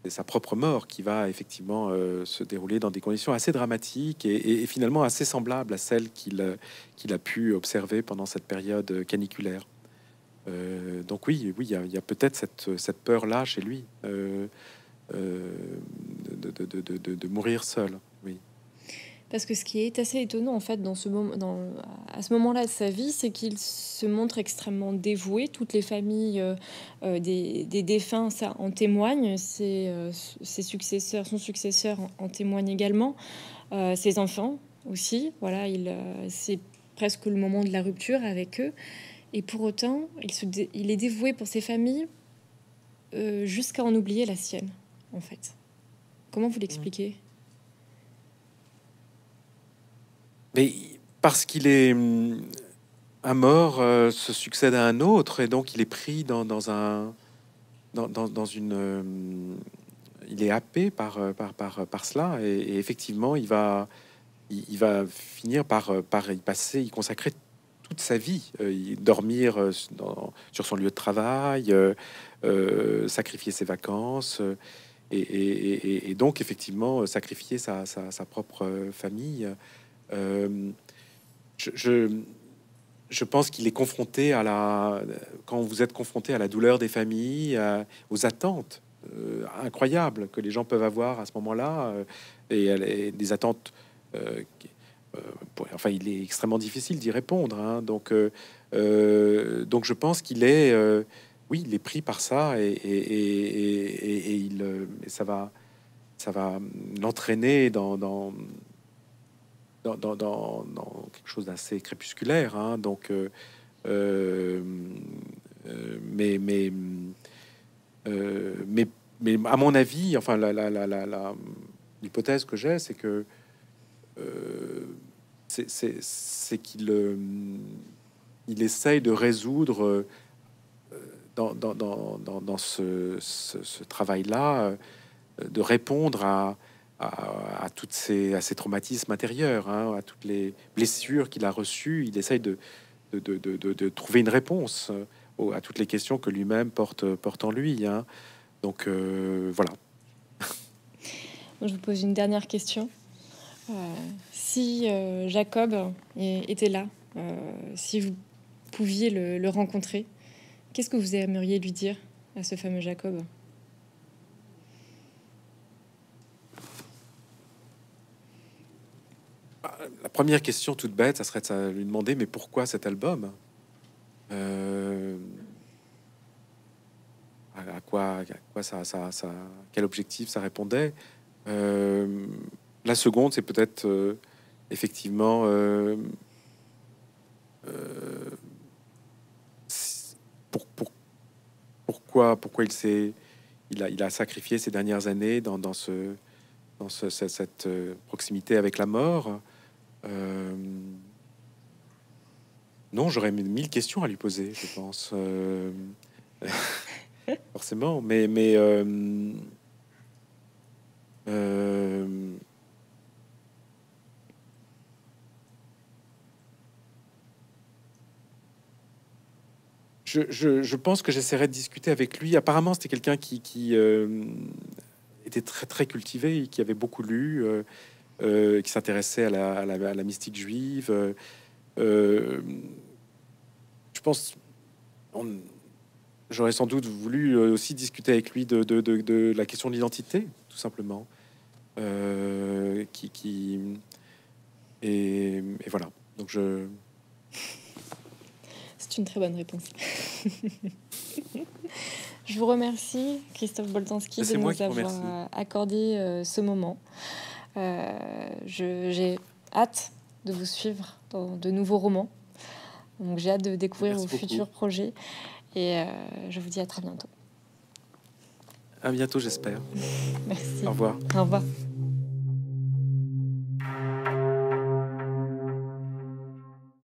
sa propre mort qui va effectivement euh, se dérouler dans des conditions assez dramatiques et, finalement assez semblables à celles qu'il a pu observer pendant cette période caniculaire. Euh, donc oui, oui, il y a, peut-être cette, cette peur-là chez lui euh, euh, de, de, mourir seul. Oui. Parce que ce qui est assez étonnant en fait dans ce moment, à ce moment-là de sa vie, c'est qu'il se montre extrêmement dévoué. Toutes les familles des, des, défunts, ça en témoignent. Ses, ses successeurs, son successeur en, témoigne également. ses enfants aussi. Voilà, il c'est presque le moment de la rupture avec eux. Et pour autant, il, se il est dévoué pour ses familles euh, jusqu'à en oublier la sienne, en fait. Comment vous l'expliquez Mais parce qu'il est hum, à mort, euh, se succède à un autre, et donc il est pris dans, un dans, une hum, il est happé par euh, par, par, par cela, et, effectivement il va il, va finir par par y passer, y consacrer sa vie. Euh, dormir euh, sur son lieu de travail, euh, sacrifier ses vacances. Et, donc, effectivement, sacrifier sa, propre famille. Je, je, pense qu'il est confronté à la. Quand vous êtes confronté à la douleur des familles, aux attentes incroyables que les gens peuvent avoir à ce moment-là, et, des attentes euh, enfin, il est extrêmement difficile d'y répondre. Hein. donc, euh, euh, donc, je pense qu'il est, oui, il est pris par ça et, il, ça va, ça va l'entraîner dans, dans quelque chose d'assez crépusculaire. Hein. donc, mais, mais, mais, à mon avis, enfin, l'hypothèse que j'ai, c'est que euh, c'est qu'il euh, il essaye de résoudre euh, dans, ce, travail-là, de répondre à, à, toutes ces, à traumatismes intérieurs, hein, à toutes les blessures qu'il a reçues. Il essaye de, de, trouver une réponse à toutes les questions que lui-même porte, en lui. Hein. Donc voilà. Je vous pose une dernière question. Euh, si euh, Jacob était là, euh, si vous pouviez le, rencontrer, qu'est-ce que vous aimeriez lui dire à ce fameux Jacob ah, La première question toute bête, ça serait de lui demander mais pourquoi cet album à, quoi, quoi ça, ça, quel objectif ça répondait euh, la seconde, c'est peut-être euh, effectivement euh, euh, pourquoi, il s'est il a, sacrifié ces dernières années dans, cette, proximité avec la mort. non, j'aurais mille questions à lui poser, je pense. forcément, mais je, pense que j'essaierai de discuter avec lui. Apparemment, c'était quelqu'un qui, euh, était très très cultivé, qui avait beaucoup lu, euh, euh, qui s'intéressait à la, mystique juive. je pense, j'aurais sans doute voulu aussi discuter avec lui de, la question de l'identité, tout simplement, qui, et, et voilà. Donc je c'est une très bonne réponse. Je vous remercie, Christophe Boltanski, de nous avoir euh, accordé euh, ce moment. Euh, j'ai hâte de vous suivre dans de nouveaux romans. Donc j'ai hâte de découvrir vos futurs projets. Et je vous dis à très bientôt. À bientôt, j'espère. Merci. Au revoir. Au revoir.